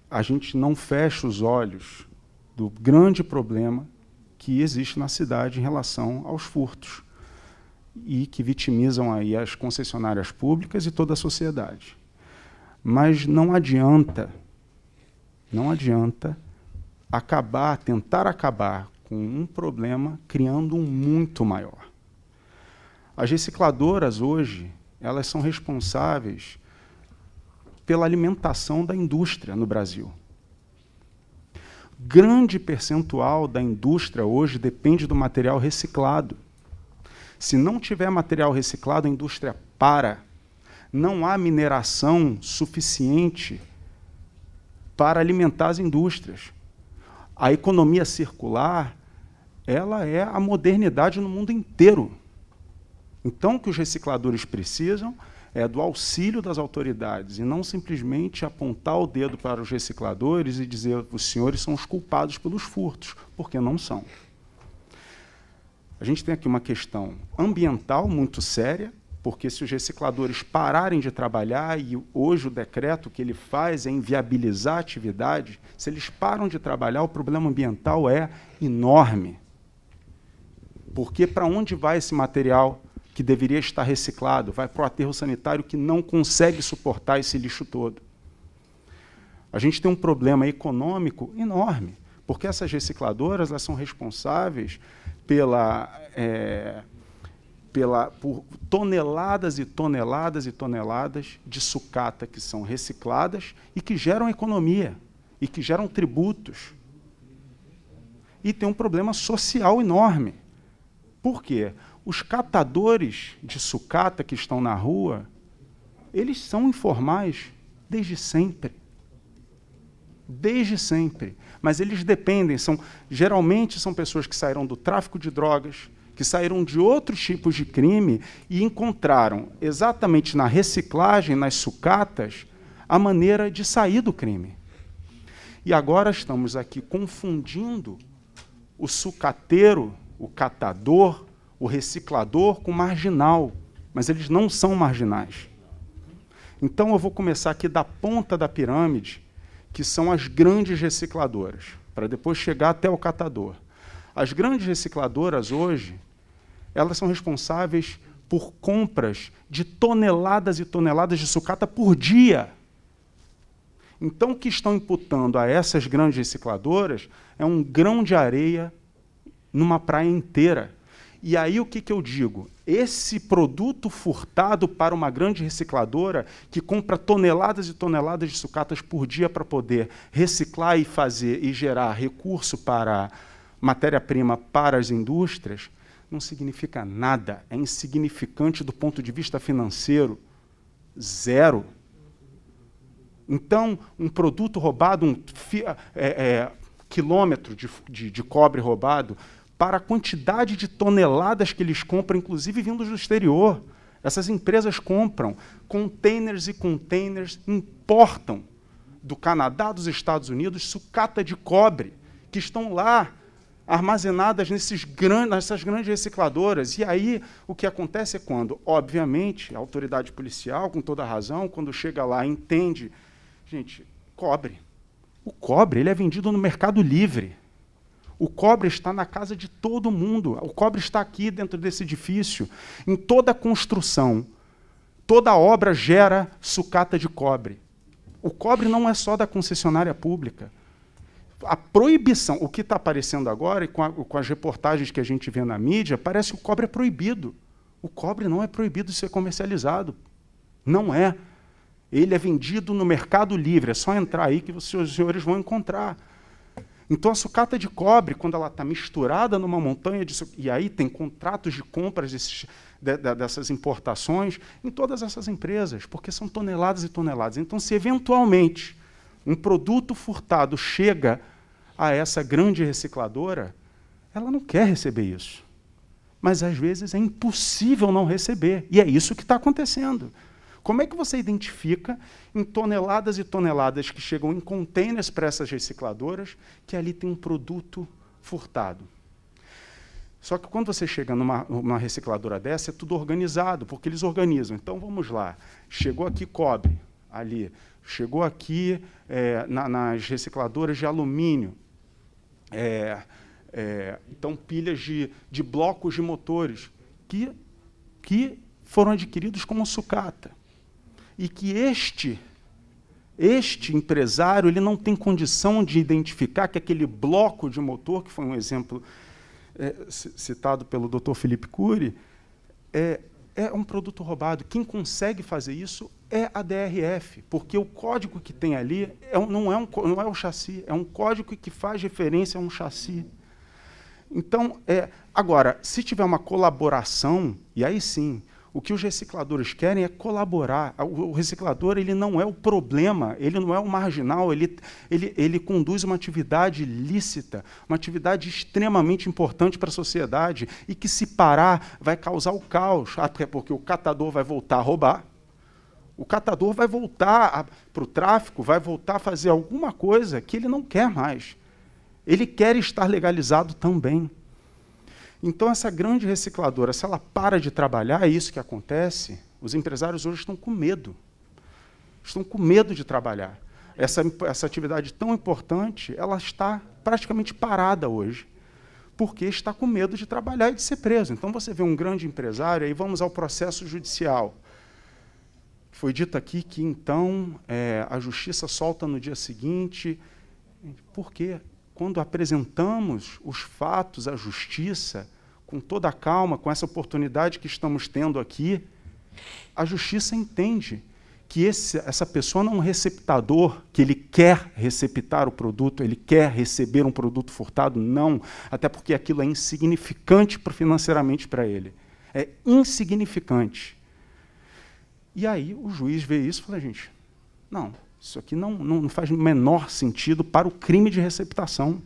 a gente não fecha os olhos do grande problema que existe na cidade em relação aos furtos e que vitimizam aí as concessionárias públicas e toda a sociedade. Mas não adianta, não adianta acabar, tentar acabar com um problema criando um muito maior. As recicladoras hoje, elas são responsáveis pela alimentação da indústria no Brasil. Grande percentual da indústria hoje depende do material reciclado. Se não tiver material reciclado, a indústria para. Não há mineração suficiente para alimentar as indústrias. A economia circular, ela é a modernidade no mundo inteiro. Então, o que os recicladores precisam é, do auxílio das autoridades e não simplesmente apontar o dedo para os recicladores e dizer os senhores são os culpados pelos furtos, porque não são. A gente tem aqui uma questão ambiental muito séria, porque se os recicladores pararem de trabalhar, e hoje o decreto que ele faz é inviabilizar a atividade, se eles param de trabalhar, o problema ambiental é enorme. Porque para onde vai esse material que deveria estar reciclado vai para o aterro sanitário que não consegue suportar esse lixo todo. A gente tem um problema econômico enorme, porque essas recicladoras elas são responsáveis pela, é, pela, por toneladas e toneladas e toneladas de sucata que são recicladas e que geram economia e que geram tributos. E tem um problema social enorme. Por quê? Os catadores de sucata que estão na rua, eles são informais desde sempre. Desde sempre. Mas eles dependem, são geralmente são pessoas que saíram do tráfico de drogas, que saíram de outros tipos de crime e encontraram exatamente na reciclagem, nas sucatas, a maneira de sair do crime. E agora estamos aqui confundindo o sucateiro, o catador, o reciclador com marginal, mas eles não são marginais. Então eu vou começar aqui da ponta da pirâmide, que são as grandes recicladoras, para depois chegar até o catador. As grandes recicladoras hoje, elas são responsáveis por compras de toneladas e toneladas de sucata por dia. Então, o que estão imputando a essas grandes recicladoras é um grão de areia numa praia inteira. E aí o que, que eu digo? Esse produto furtado para uma grande recicladora que compra toneladas e toneladas de sucatas por dia para poder reciclar e fazer e gerar recurso para matéria-prima para as indústrias, não significa nada, é insignificante do ponto de vista financeiro, zero. Então, um produto roubado, um é, é, quilômetro de, de, de cobre roubado, para a quantidade de toneladas que eles compram, inclusive vindos do exterior. Essas empresas compram containers e containers, importam do Canadá, dos Estados Unidos, sucata de cobre, que estão lá armazenadas nesses nessas grandes recicladoras. E aí o que acontece é quando, obviamente, a autoridade policial, com toda razão, quando chega lá entende, gente, cobre. O cobre ele é vendido no mercado livre. O cobre está na casa de todo mundo. O cobre está aqui dentro desse edifício. Em toda construção, toda obra gera sucata de cobre. O cobre não é só da concessionária pública. A proibição, o que está aparecendo agora e com, a, com, as reportagens que a gente vê na mídia, parece que o cobre é proibido. O cobre não é proibido de ser comercializado. Não é. Ele é vendido no mercado livre. É só entrar aí que os senhores vão encontrar. Então, a sucata de cobre, quando ela está misturada numa montanha, de, e aí tem contratos de compras desses, de, de, dessas importações em todas essas empresas, porque são toneladas e toneladas. Então, se eventualmente um produto furtado chega a essa grande recicladora, ela não quer receber isso. Mas às vezes é impossível não receber. E é isso que está acontecendo. Como é que você identifica, em toneladas e toneladas que chegam em contêineres para essas recicladoras, que ali tem um produto furtado? Só que quando você chega numa, numa, recicladora dessa, é tudo organizado, porque eles organizam. Então vamos lá. Chegou aqui cobre, ali. Chegou aqui é, na, nas recicladoras de alumínio. É, é, então, pilhas de, de blocos de motores que, que foram adquiridos como sucata e que este este empresário ele não tem condição de identificar que aquele bloco de motor, que foi um exemplo é, citado pelo Dr. Felipe Cury, é, é um produto roubado. Quem consegue fazer isso é a DRF, porque o código que tem ali é não, é um, não é um é chassi, é um código que faz referência a um chassi. Então, é, agora, se tiver uma colaboração, e aí sim, o que os recicladores querem é colaborar. O reciclador ele não é o problema, ele não é o marginal, ele, ele, ele conduz uma atividade lícita, uma atividade extremamente importante para a sociedade e que, se parar, vai causar o caos, até porque o catador vai voltar a roubar, o catador vai voltar para o tráfico, vai voltar a fazer alguma coisa que ele não quer mais. Ele quer estar legalizado também. Então, essa grande recicladora, se ela para de trabalhar, é isso que acontece, os empresários hoje estão com medo. Estão com medo de trabalhar. Essa, essa atividade tão importante, ela está praticamente parada hoje, porque está com medo de trabalhar e de ser preso. Então, você vê um grande empresário, aí vamos ao processo judicial. Foi dito aqui que, então, é, a justiça solta no dia seguinte. Por quê? quando apresentamos os fatos à justiça, com toda a calma, com essa oportunidade que estamos tendo aqui, a justiça entende que esse, essa pessoa não é um receptador, que ele quer receptar o produto, ele quer receber um produto furtado, não, até porque aquilo é insignificante financeiramente para ele. É insignificante. E aí o juiz vê isso e fala, gente, não, isso aqui não, não, não faz o menor sentido para o crime de receptação.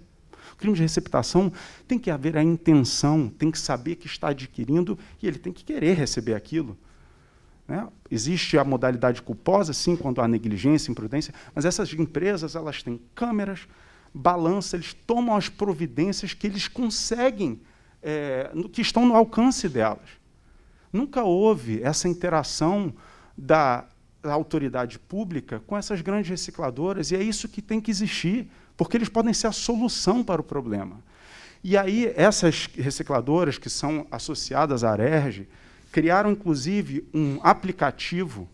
O crime de receptação tem que haver a intenção, tem que saber que está adquirindo e ele tem que querer receber aquilo. Né? Existe a modalidade culposa, sim, quando há negligência, imprudência, mas essas empresas elas têm câmeras, balança, eles tomam as providências que eles conseguem, é, no, que estão no alcance delas. Nunca houve essa interação da a autoridade pública com essas grandes recicladoras, e é isso que tem que existir, porque eles podem ser a solução para o problema. E aí, essas recicladoras que são associadas à Arerge criaram, inclusive, um aplicativo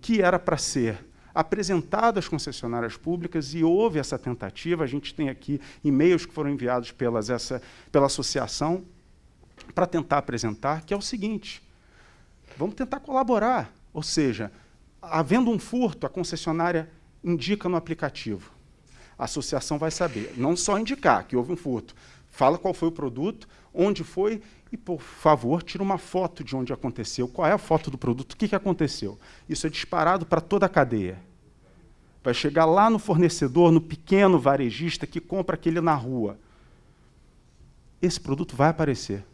que era para ser apresentado às concessionárias públicas e houve essa tentativa. A gente tem aqui e-mails que foram enviados pelas, essa, pela associação para tentar apresentar, que é o seguinte: vamos tentar colaborar. Ou seja, havendo um furto, a concessionária indica no aplicativo. A associação vai saber, não só indicar que houve um furto, fala qual foi o produto, onde foi e, por favor, tira uma foto de onde aconteceu, qual é a foto do produto, o que, que aconteceu. Isso é disparado para toda a cadeia. Vai chegar lá no fornecedor, no pequeno varejista que compra aquele na rua. Esse produto vai aparecer.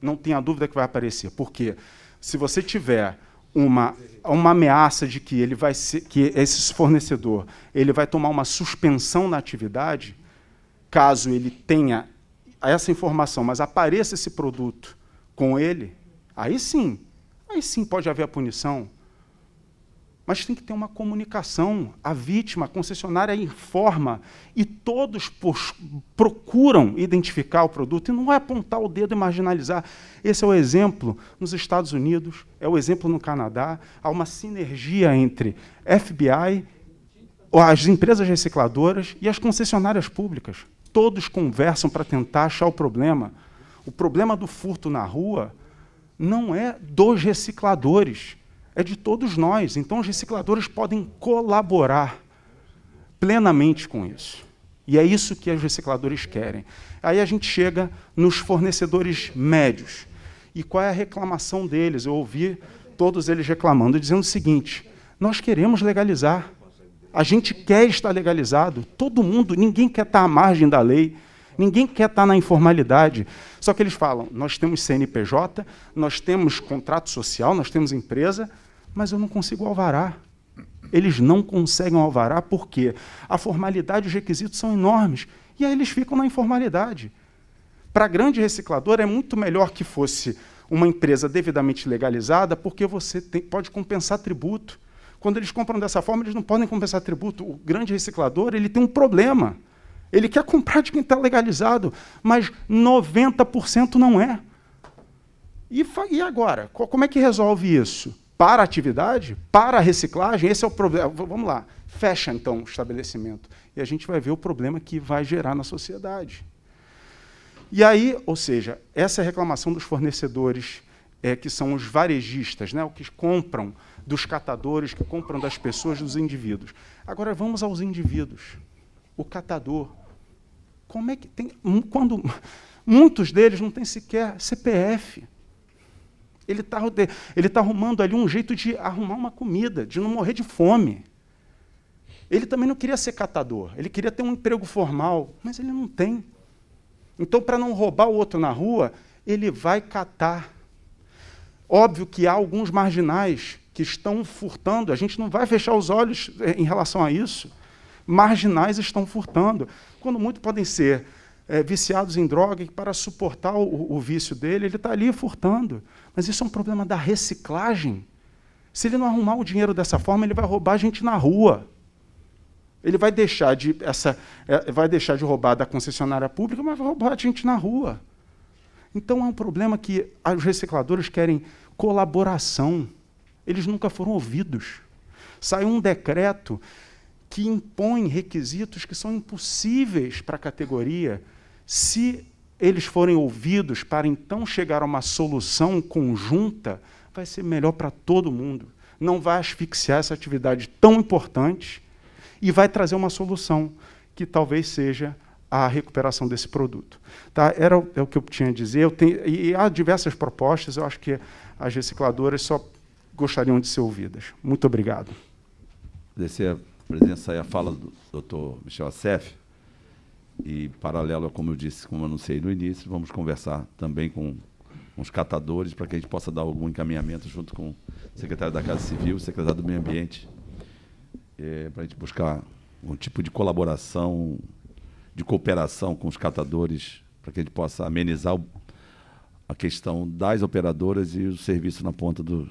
Não tenha dúvida que vai aparecer. Por quê? Se você tiver uma, uma ameaça de que ele vai ser, que esse fornecedor ele vai tomar uma suspensão na atividade, caso ele tenha essa informação, mas apareça esse produto com ele, aí sim, aí sim pode haver a punição mas tem que ter uma comunicação. A vítima, a concessionária informa e todos procuram identificar o produto e não é apontar o dedo e marginalizar. Esse é o exemplo nos Estados Unidos, é o exemplo no Canadá. Há uma sinergia entre FBI, as empresas recicladoras e as concessionárias públicas. Todos conversam para tentar achar o problema. O problema do furto na rua não é dos recicladores é de todos nós. Então, os recicladores podem colaborar plenamente com isso. E é isso que os recicladores querem. Aí a gente chega nos fornecedores médios. E qual é a reclamação deles? Eu ouvi todos eles reclamando, dizendo o seguinte: nós queremos legalizar. A gente quer estar legalizado. Todo mundo, ninguém quer estar à margem da lei. Ninguém quer estar na informalidade. Só que eles falam: nós temos CNPJ, nós temos contrato social, nós temos empresa, mas eu não consigo alvará. Eles não conseguem alvará porque a formalidade e os requisitos são enormes. E aí eles ficam na informalidade. Para a grande recicladora, é muito melhor que fosse uma empresa devidamente legalizada, porque você tem, pode compensar tributo. Quando eles compram dessa forma, eles não podem compensar tributo. O grande reciclador ele tem um problema. Ele quer comprar de quem está legalizado, mas 90% não é. E, e agora? Como é que resolve isso? para a atividade, para a reciclagem, esse é o problema. Vamos lá, fecha então o estabelecimento. E a gente vai ver o problema que vai gerar na sociedade. E aí, ou seja, essa é reclamação dos fornecedores, é, que são os varejistas, né, o que compram dos catadores, que compram das pessoas, dos indivíduos. Agora vamos aos indivíduos. O catador. Como é que tem. Quando, muitos deles não têm sequer CPF. Ele está ele tá arrumando ali um jeito de arrumar uma comida, de não morrer de fome. Ele também não queria ser catador, ele queria ter um emprego formal, mas ele não tem. Então, para não roubar o outro na rua, ele vai catar. Óbvio que há alguns marginais que estão furtando, a gente não vai fechar os olhos eh, em relação a isso. Marginais estão furtando, quando muito podem ser é, viciados em droga, que para suportar o, o vício dele, ele está ali furtando. Mas isso é um problema da reciclagem. Se ele não arrumar o dinheiro dessa forma, ele vai roubar a gente na rua. Ele vai deixar de, essa, é, vai deixar de roubar da concessionária pública, mas vai roubar a gente na rua. Então é um problema que os recicladores querem colaboração. Eles nunca foram ouvidos. Saiu um decreto que impõe requisitos que são impossíveis para a categoria se eles forem ouvidos para então chegar a uma solução conjunta, vai ser melhor para todo mundo. Não vai asfixiar essa atividade tão importante e vai trazer uma solução que talvez seja a recuperação desse produto. Tá? Era o, é o que eu tinha a dizer. Eu tenho, e há diversas propostas, eu acho que as recicladoras só gostariam de ser ouvidas. Muito obrigado. Agradecer a presença e a fala do Dr. Michel Assef. E, paralelo, como eu disse, como eu anunciei no início, vamos conversar também com os catadores para que a gente possa dar algum encaminhamento junto com o secretário da Casa Civil, o secretário do Meio Ambiente, é, para a gente buscar um tipo de colaboração, de cooperação com os catadores, para que a gente possa amenizar o, a questão das operadoras e o serviço na ponta do,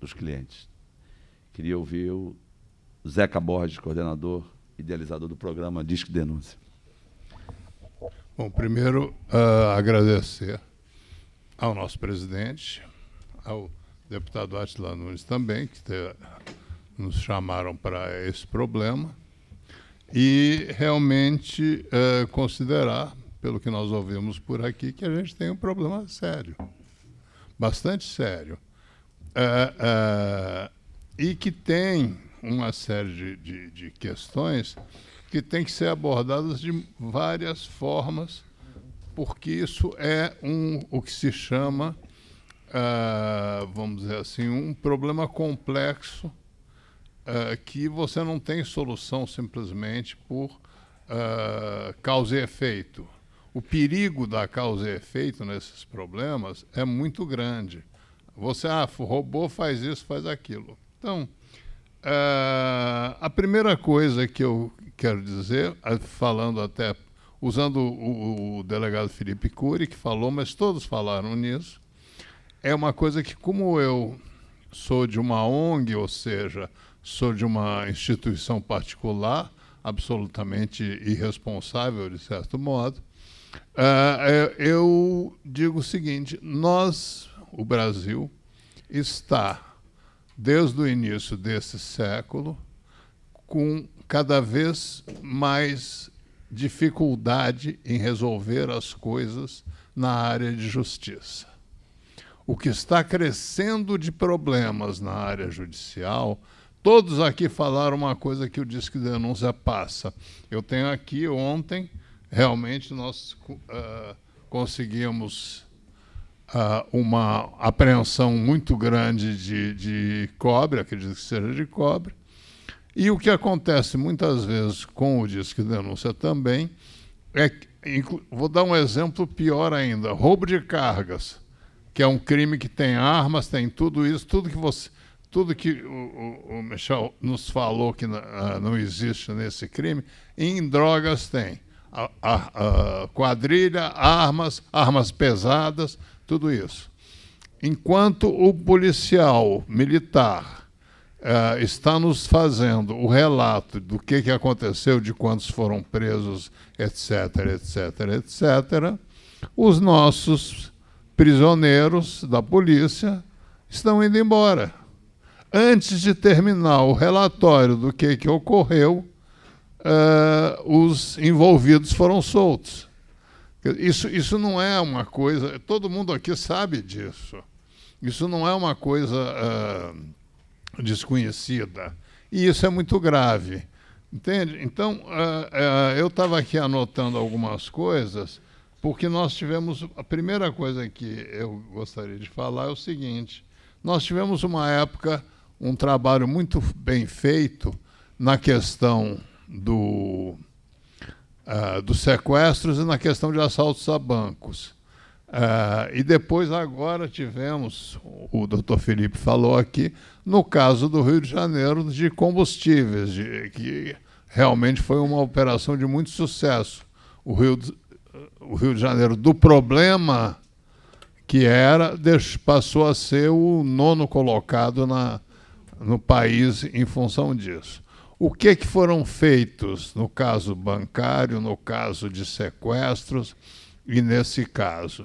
dos clientes. Queria ouvir o Zeca Borges, coordenador, idealizador do programa Disque Denúncia. Bom, primeiro uh, agradecer ao nosso presidente, ao deputado Atila Nunes também, que te, nos chamaram para esse problema, e realmente uh, considerar, pelo que nós ouvimos por aqui, que a gente tem um problema sério, bastante sério, uh, e que tem uma série de, de, de questões que tem que ser abordadas de várias formas, porque isso é um, o que se chama, uh, vamos dizer assim, um problema complexo uh, que você não tem solução simplesmente por uh, causa e efeito. O perigo da causa e efeito nesses problemas é muito grande. Você, ah, o robô faz isso, faz aquilo. Então, a primeira coisa que eu quero dizer, falando até, usando o, o delegado Felipe Cury, que falou, mas todos falaram nisso, é uma coisa que, como eu sou de uma ONG, ou seja, sou de uma instituição particular, absolutamente irresponsável, de certo modo, uh, eu digo o seguinte: nós, o Brasil, está, desde o início desse século, com cada vez mais dificuldade em resolver as coisas na área de justiça. O que está crescendo de problemas na área judicial, todos aqui falaram uma coisa que o Disque Denúncia passa. Eu tenho aqui ontem, realmente nós uh, conseguimos uh, uma apreensão muito grande de, de cobre, acredito que seja de cobre, e o que acontece muitas vezes com o Disque Denúncia também é. Vou dar um exemplo pior ainda: roubo de cargas, que é um crime que tem armas, tem tudo isso, tudo que você. Tudo que o, o, o Michel nos falou que não, ah, não existe nesse crime, em drogas tem. A, a, a quadrilha, armas, armas pesadas, tudo isso. Enquanto o policial militar uh, está nos fazendo o relato do que, que aconteceu, de quantos foram presos, etc., etc., etc., os nossos prisioneiros da polícia estão indo embora. Antes de terminar o relatório do que, que ocorreu, uh, os envolvidos foram soltos. Isso, isso não é uma coisa. Todo mundo aqui sabe disso. Isso não é uma coisa. Uh, desconhecida. E isso é muito grave. Entende? Então, uh, uh, eu estava aqui anotando algumas coisas, porque nós tivemos. A primeira coisa que eu gostaria de falar é o seguinte: nós tivemos uma época, um trabalho muito bem feito na questão do, uh, dos sequestros e na questão de assaltos a bancos. Uh, e depois, agora, tivemos, o doutor Felipe falou aqui, no caso do Rio de Janeiro, de combustíveis, de, que realmente foi uma operação de muito sucesso. O Rio, o Rio de Janeiro, do problema que era, passou a ser o nono colocado na, no país em função disso. O que, que foram feitos no caso bancário, no caso de sequestros e nesse caso?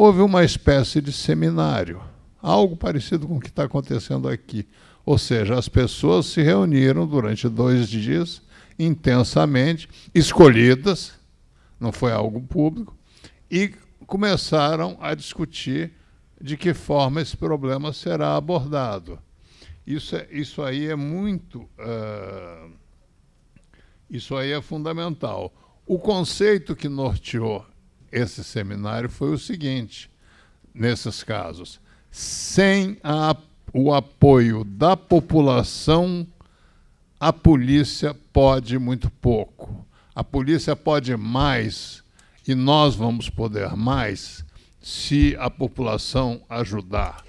houve uma espécie de seminário, algo parecido com o que está acontecendo aqui. Ou seja, as pessoas se reuniram durante dois dias, intensamente, escolhidas, não foi algo público, e começaram a discutir de que forma esse problema será abordado. Isso, é, isso aí é muito. Uh, isso aí é fundamental. O conceito que norteou esse seminário foi o seguinte: nesses casos, sem a, o apoio da população, a polícia pode muito pouco. A polícia pode mais e nós vamos poder mais se a população ajudar.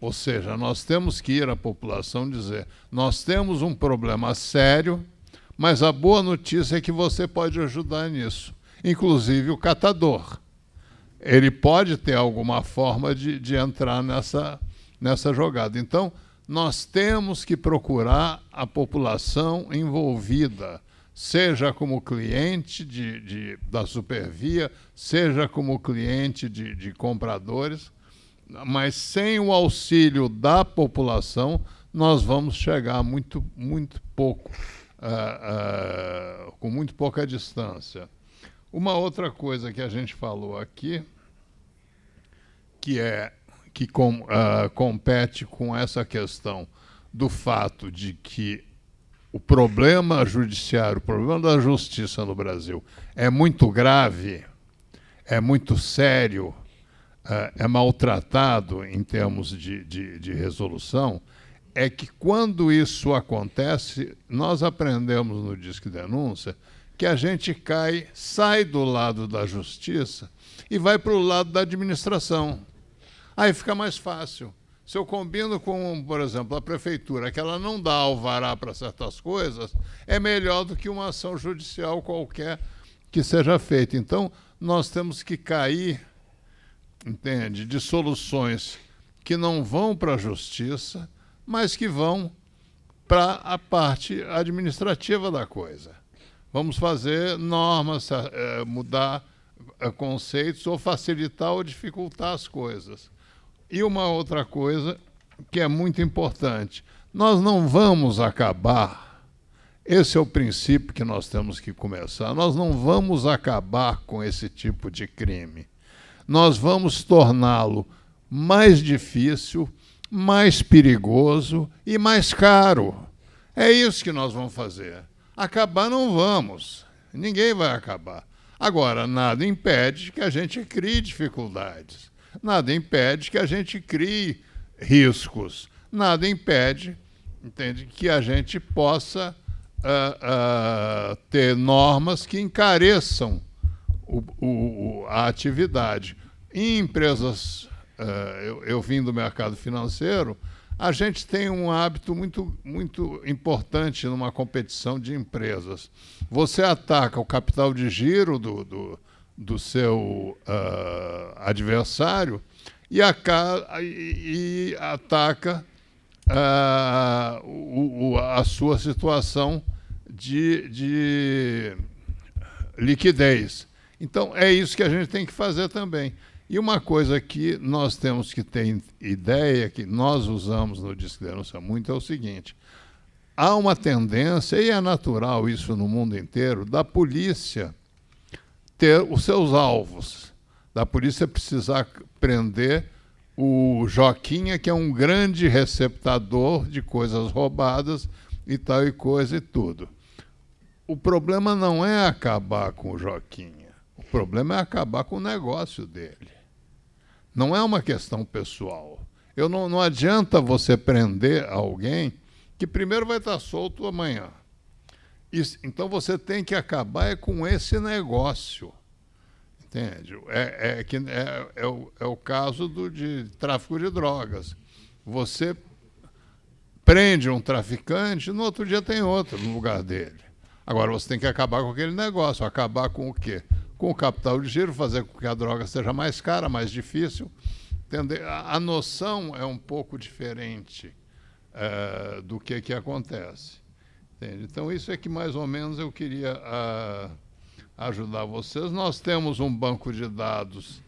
Ou seja, nós temos que ir à população dizer: nós temos um problema sério, mas a boa notícia é que você pode ajudar nisso inclusive o catador. Ele pode ter alguma forma de, de entrar nessa, nessa jogada. Então, nós temos que procurar a população envolvida, seja como cliente de, de da supervia, seja como cliente de, de compradores, mas sem o auxílio da população, nós vamos chegar muito, muito pouco, uh, uh, com muito pouca distância. Uma outra coisa que a gente falou aqui, que é que com, uh, compete com essa questão do fato de que o problema judiciário, o problema da justiça no Brasil é muito grave, é muito sério, ah, é maltratado em termos de, de, de resolução, é que quando isso acontece, nós aprendemos no Disque Denúncia que a gente cai, sai do lado da justiça e vai para o lado da administração. Aí fica mais fácil. Se eu combino com, por exemplo, a prefeitura, que ela não dá alvará para certas coisas, é melhor do que uma ação judicial qualquer que seja feita. Então, nós temos que cair, entende, de soluções que não vão para a justiça, mas que vão para a parte administrativa da coisa. Vamos fazer normas, eh, mudar eh, conceitos ou facilitar ou dificultar as coisas. E uma outra coisa que é muito importante: nós não vamos acabar. Esse é o princípio que nós temos que começar. Nós não vamos acabar com esse tipo de crime. Nós vamos torná-lo mais difícil, mais perigoso e mais caro. É isso que nós vamos fazer. Acabar não vamos, ninguém vai acabar. Agora, nada impede que a gente crie dificuldades, nada impede que a gente crie riscos, nada impede, entende, que a gente possa uh, uh, ter normas que encareçam o, o, a atividade. Em empresas, uh, eu, eu vim do mercado financeiro, a gente tem um hábito muito, muito importante numa competição de empresas. Você ataca o capital de giro do, do, do seu uh, adversário e, a, e ataca uh, o, o, a sua situação de, de liquidez. Então, é isso que a gente tem que fazer também. E uma coisa que nós temos que ter ideia, que nós usamos no Disque Denúncia muito, é o seguinte: há uma tendência, e é natural isso no mundo inteiro, da polícia ter os seus alvos, da polícia precisar prender o Joquinha, que é um grande receptador de coisas roubadas e tal e coisa e tudo. O problema não é acabar com o Joaquim. O problema é acabar com o negócio dele. Não é uma questão pessoal. Eu não, não adianta você prender alguém que primeiro vai estar solto amanhã. Isso, então você tem que acabar é com esse negócio. Entende? É, é, que, é, é, o, é o caso do, de tráfico de drogas. Você prende um traficante, no outro dia tem outro no lugar dele. Agora você tem que acabar com aquele negócio. Acabar com o quê? com o capital de giro, fazer com que a droga seja mais cara, mais difícil. Entender? A, noção é um pouco diferente eh, do que, é que acontece. Entende? Então, isso é que mais ou menos eu queria ah, ajudar vocês. Nós temos um banco de dados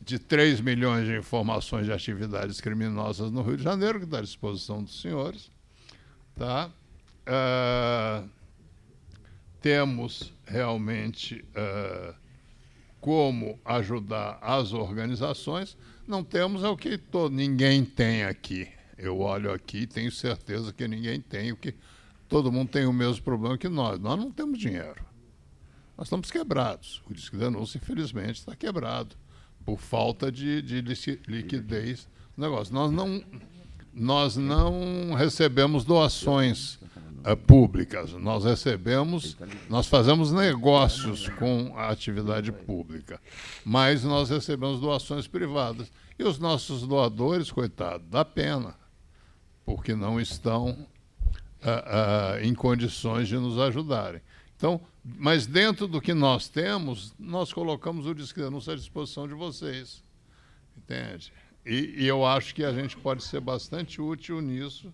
de 3 milhões de informações de atividades criminosas no Rio de Janeiro, que está à disposição dos senhores. Tá? Ah, temos realmente eh, como ajudar as organizações, não temos é o que todo, ninguém tem aqui. Eu olho aqui e tenho certeza que ninguém tem, que todo mundo tem o mesmo problema que nós. Nós não temos dinheiro. Nós estamos quebrados. O discurso de denúncia, infelizmente, está quebrado por falta de, de liquidez no negócio. Nós não, nós não recebemos doações eh, públicas. Nós recebemos, nós fazemos negócios com a atividade pública, mas nós recebemos doações privadas. E os nossos doadores, coitado, dá pena, porque não estão eh, eh, em condições de nos ajudarem. Então, mas dentro do que nós temos, nós colocamos o descanso à disposição de vocês. Entende? E, e eu acho que a gente pode ser bastante útil nisso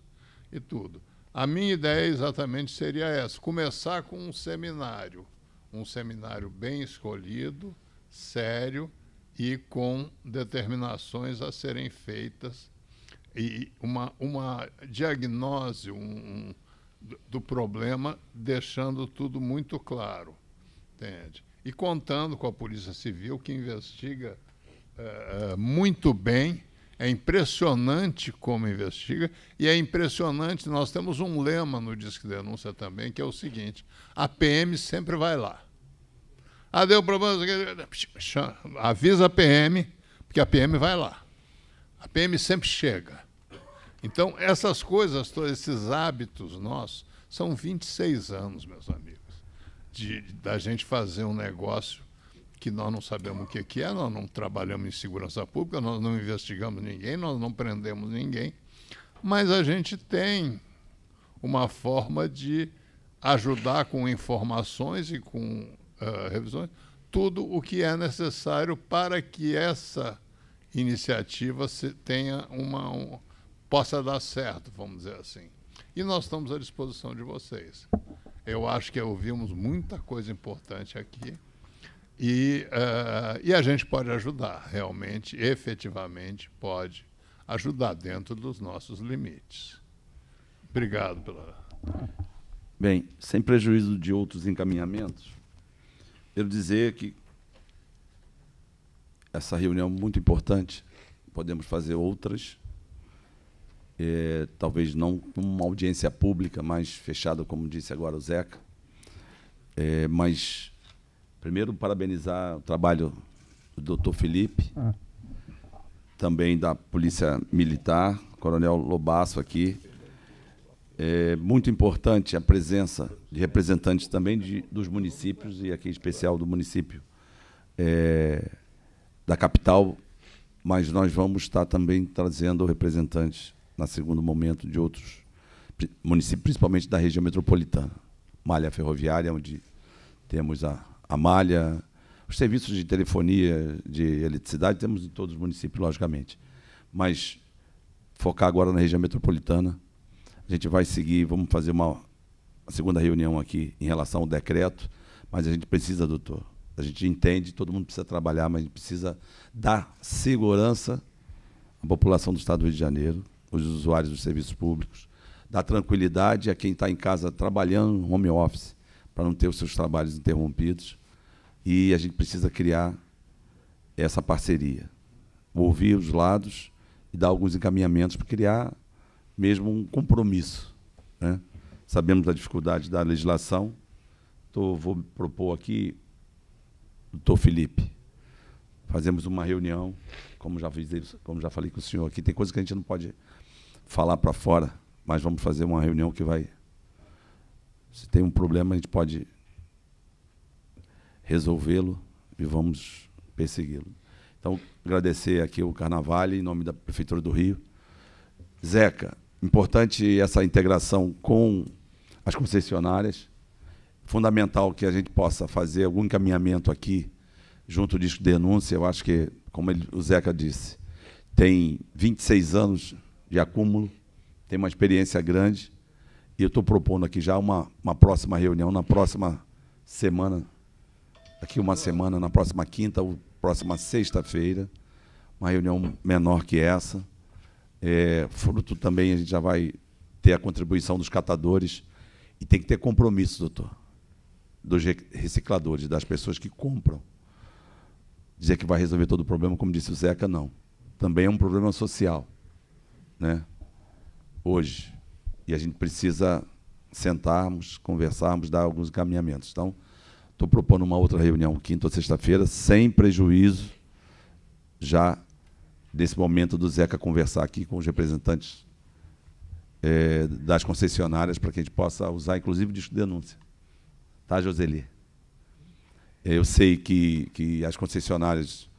e tudo. A minha ideia exatamente seria essa: começar com um seminário, um seminário bem escolhido, sério e com determinações a serem feitas e uma, uma diagnose um, do problema, deixando tudo muito claro, entende? E contando com a Polícia Civil que investiga uh, muito bem é impressionante como investiga e é impressionante. Nós temos um lema no Disque Denúncia também, que é o seguinte: a PM sempre vai lá. Ah, deu problema. Avisa a PM, porque a PM vai lá. A PM sempre chega. Então, essas coisas, todos esses hábitos nossos, são 26 anos, meus amigos, de, da gente fazer um negócio que nós não sabemos o que, que é, nós não trabalhamos em segurança pública, nós não investigamos ninguém, nós não prendemos ninguém, mas a gente tem uma forma de ajudar com informações e com uh, revisões tudo o que é necessário para que essa iniciativa se tenha uma um, possa dar certo, vamos dizer assim. E nós estamos à disposição de vocês. Eu acho que ouvimos muita coisa importante aqui. E, uh, e a gente pode ajudar, realmente, efetivamente pode ajudar dentro dos nossos limites. Obrigado pela. Bem, sem prejuízo de outros encaminhamentos, quero dizer que essa reunião é muito importante, podemos fazer outras, é, talvez não com uma audiência pública, mas fechada, como disse agora o Zeca, é, mas Primeiro, parabenizar o trabalho do doutor Felipe, ah. também da Polícia Militar, Coronel Lobasso aqui. É muito importante a presença de representantes também de, dos municípios, e aqui em especial do município é, da capital, mas nós vamos estar também trazendo representantes, na segundo momento, de outros municípios, principalmente da região metropolitana, malha ferroviária, onde temos a a malha, os serviços de telefonia, de eletricidade, temos em todos os municípios, logicamente. Mas focar agora na região metropolitana. A gente vai seguir, vamos fazer uma, uma segunda reunião aqui em relação ao decreto, mas a gente precisa, doutor. A gente entende, todo mundo precisa trabalhar, mas a gente precisa dar segurança à população do Estado do Rio de Janeiro, os usuários dos serviços públicos, dar tranquilidade a quem está em casa trabalhando home office, para não ter os seus trabalhos interrompidos e a gente precisa criar essa parceria, ouvir os lados e dar alguns encaminhamentos para criar mesmo um compromisso. Né? Sabemos a dificuldade da legislação. Tô, vou propor aqui, doutor Felipe, fazemos uma reunião, como já, fiz, como já falei com o senhor aqui, tem coisas que a gente não pode falar para fora, mas vamos fazer uma reunião que vai. Se tem um problema, a gente pode resolvê-lo e vamos persegui-lo. Então, agradecer aqui o Carnaval em nome da Prefeitura do Rio. Zeca, importante essa integração com as concessionárias. Fundamental que a gente possa fazer algum encaminhamento aqui junto disso. de denúncia. Eu acho que, como ele, o Zeca disse, tem 26 anos de acúmulo, tem uma experiência grande. E eu estou propondo aqui já uma, uma próxima reunião, na próxima semana, daqui uma semana, na próxima quinta ou próxima sexta-feira, uma reunião menor que essa. É, fruto também, a gente já vai ter a contribuição dos catadores e tem que ter compromisso, doutor, dos recicladores, das pessoas que compram. Dizer que vai resolver todo o problema, como disse o Zeca, não. Também é um problema social, né? Hoje. E a gente precisa sentarmos, conversarmos, dar alguns encaminhamentos. Então, Estou propondo uma outra reunião quinta ou sexta-feira, sem prejuízo já desse momento do Zeca conversar aqui com os representantes é, das concessionárias para que a gente possa usar, inclusive, disco de denúncia. Tá, Joseli? Eh, eu sei que, que as concessionárias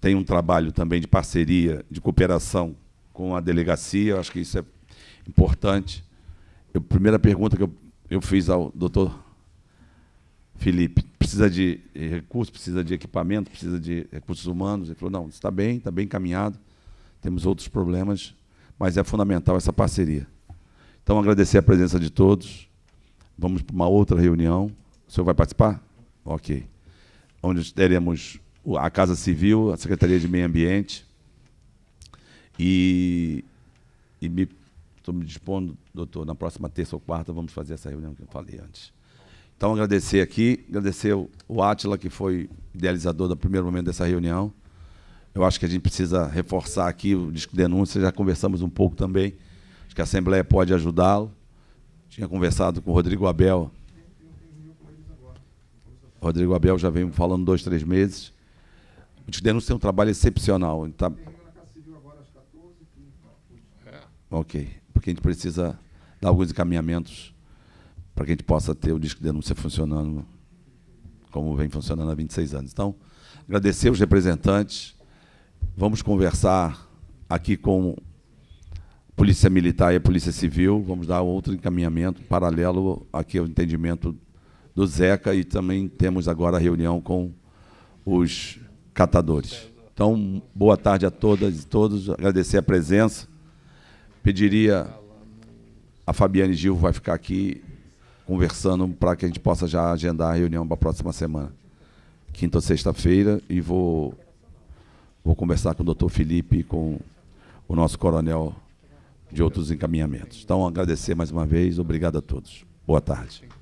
têm um trabalho também de parceria, de cooperação com a delegacia, eu acho que isso é importante. a primeira pergunta que eu, eu fiz ao doutor Felipe, precisa de eh, recursos, precisa de equipamento, precisa de recursos humanos. Ele falou, não, está bem, está bem encaminhado, temos outros problemas, mas é fundamental essa parceria. Então, agradecer a presença de todos. Vamos para uma outra reunião. O senhor vai participar? Ok. Onde teremos a Casa Civil, a Secretaria de Meio Ambiente. E, e me, estou me dispondo, doutor, na próxima terça ou quarta vamos fazer essa reunião que eu falei antes. Então, agradecer aqui, agradecer o Átila, que foi idealizador do primeiro momento dessa reunião. Eu acho que a gente precisa reforçar aqui o disco de denúncia, já conversamos um pouco também. Acho que a Assembleia pode ajudá-lo. Tinha conversado com o Rodrigo Abel. O Rodrigo Abel já vem falando dois, três meses. O disco de denúncia tem um trabalho excepcional. Tá... Ok, porque a gente precisa dar alguns encaminhamentos para que a gente possa ter o disco de denúncia funcionando como vem funcionando há 26 anos. Então, agradecer os representantes, vamos conversar aqui com a Polícia Militar e a Polícia Civil, vamos dar outro encaminhamento paralelo aqui ao entendimento do Zeca e também temos agora a reunião com os catadores. Então, boa tarde a todas e todos, agradecer a presença, pediria, a Fabiane Gil vai ficar aqui conversando para que a gente possa já agendar a reunião para a próxima semana. Quinta ou sexta-feira, e vou, vou conversar com o doutor Felipe e com o nosso coronel de outros encaminhamentos. Então, agradecer mais uma vez, obrigado a todos. Boa tarde.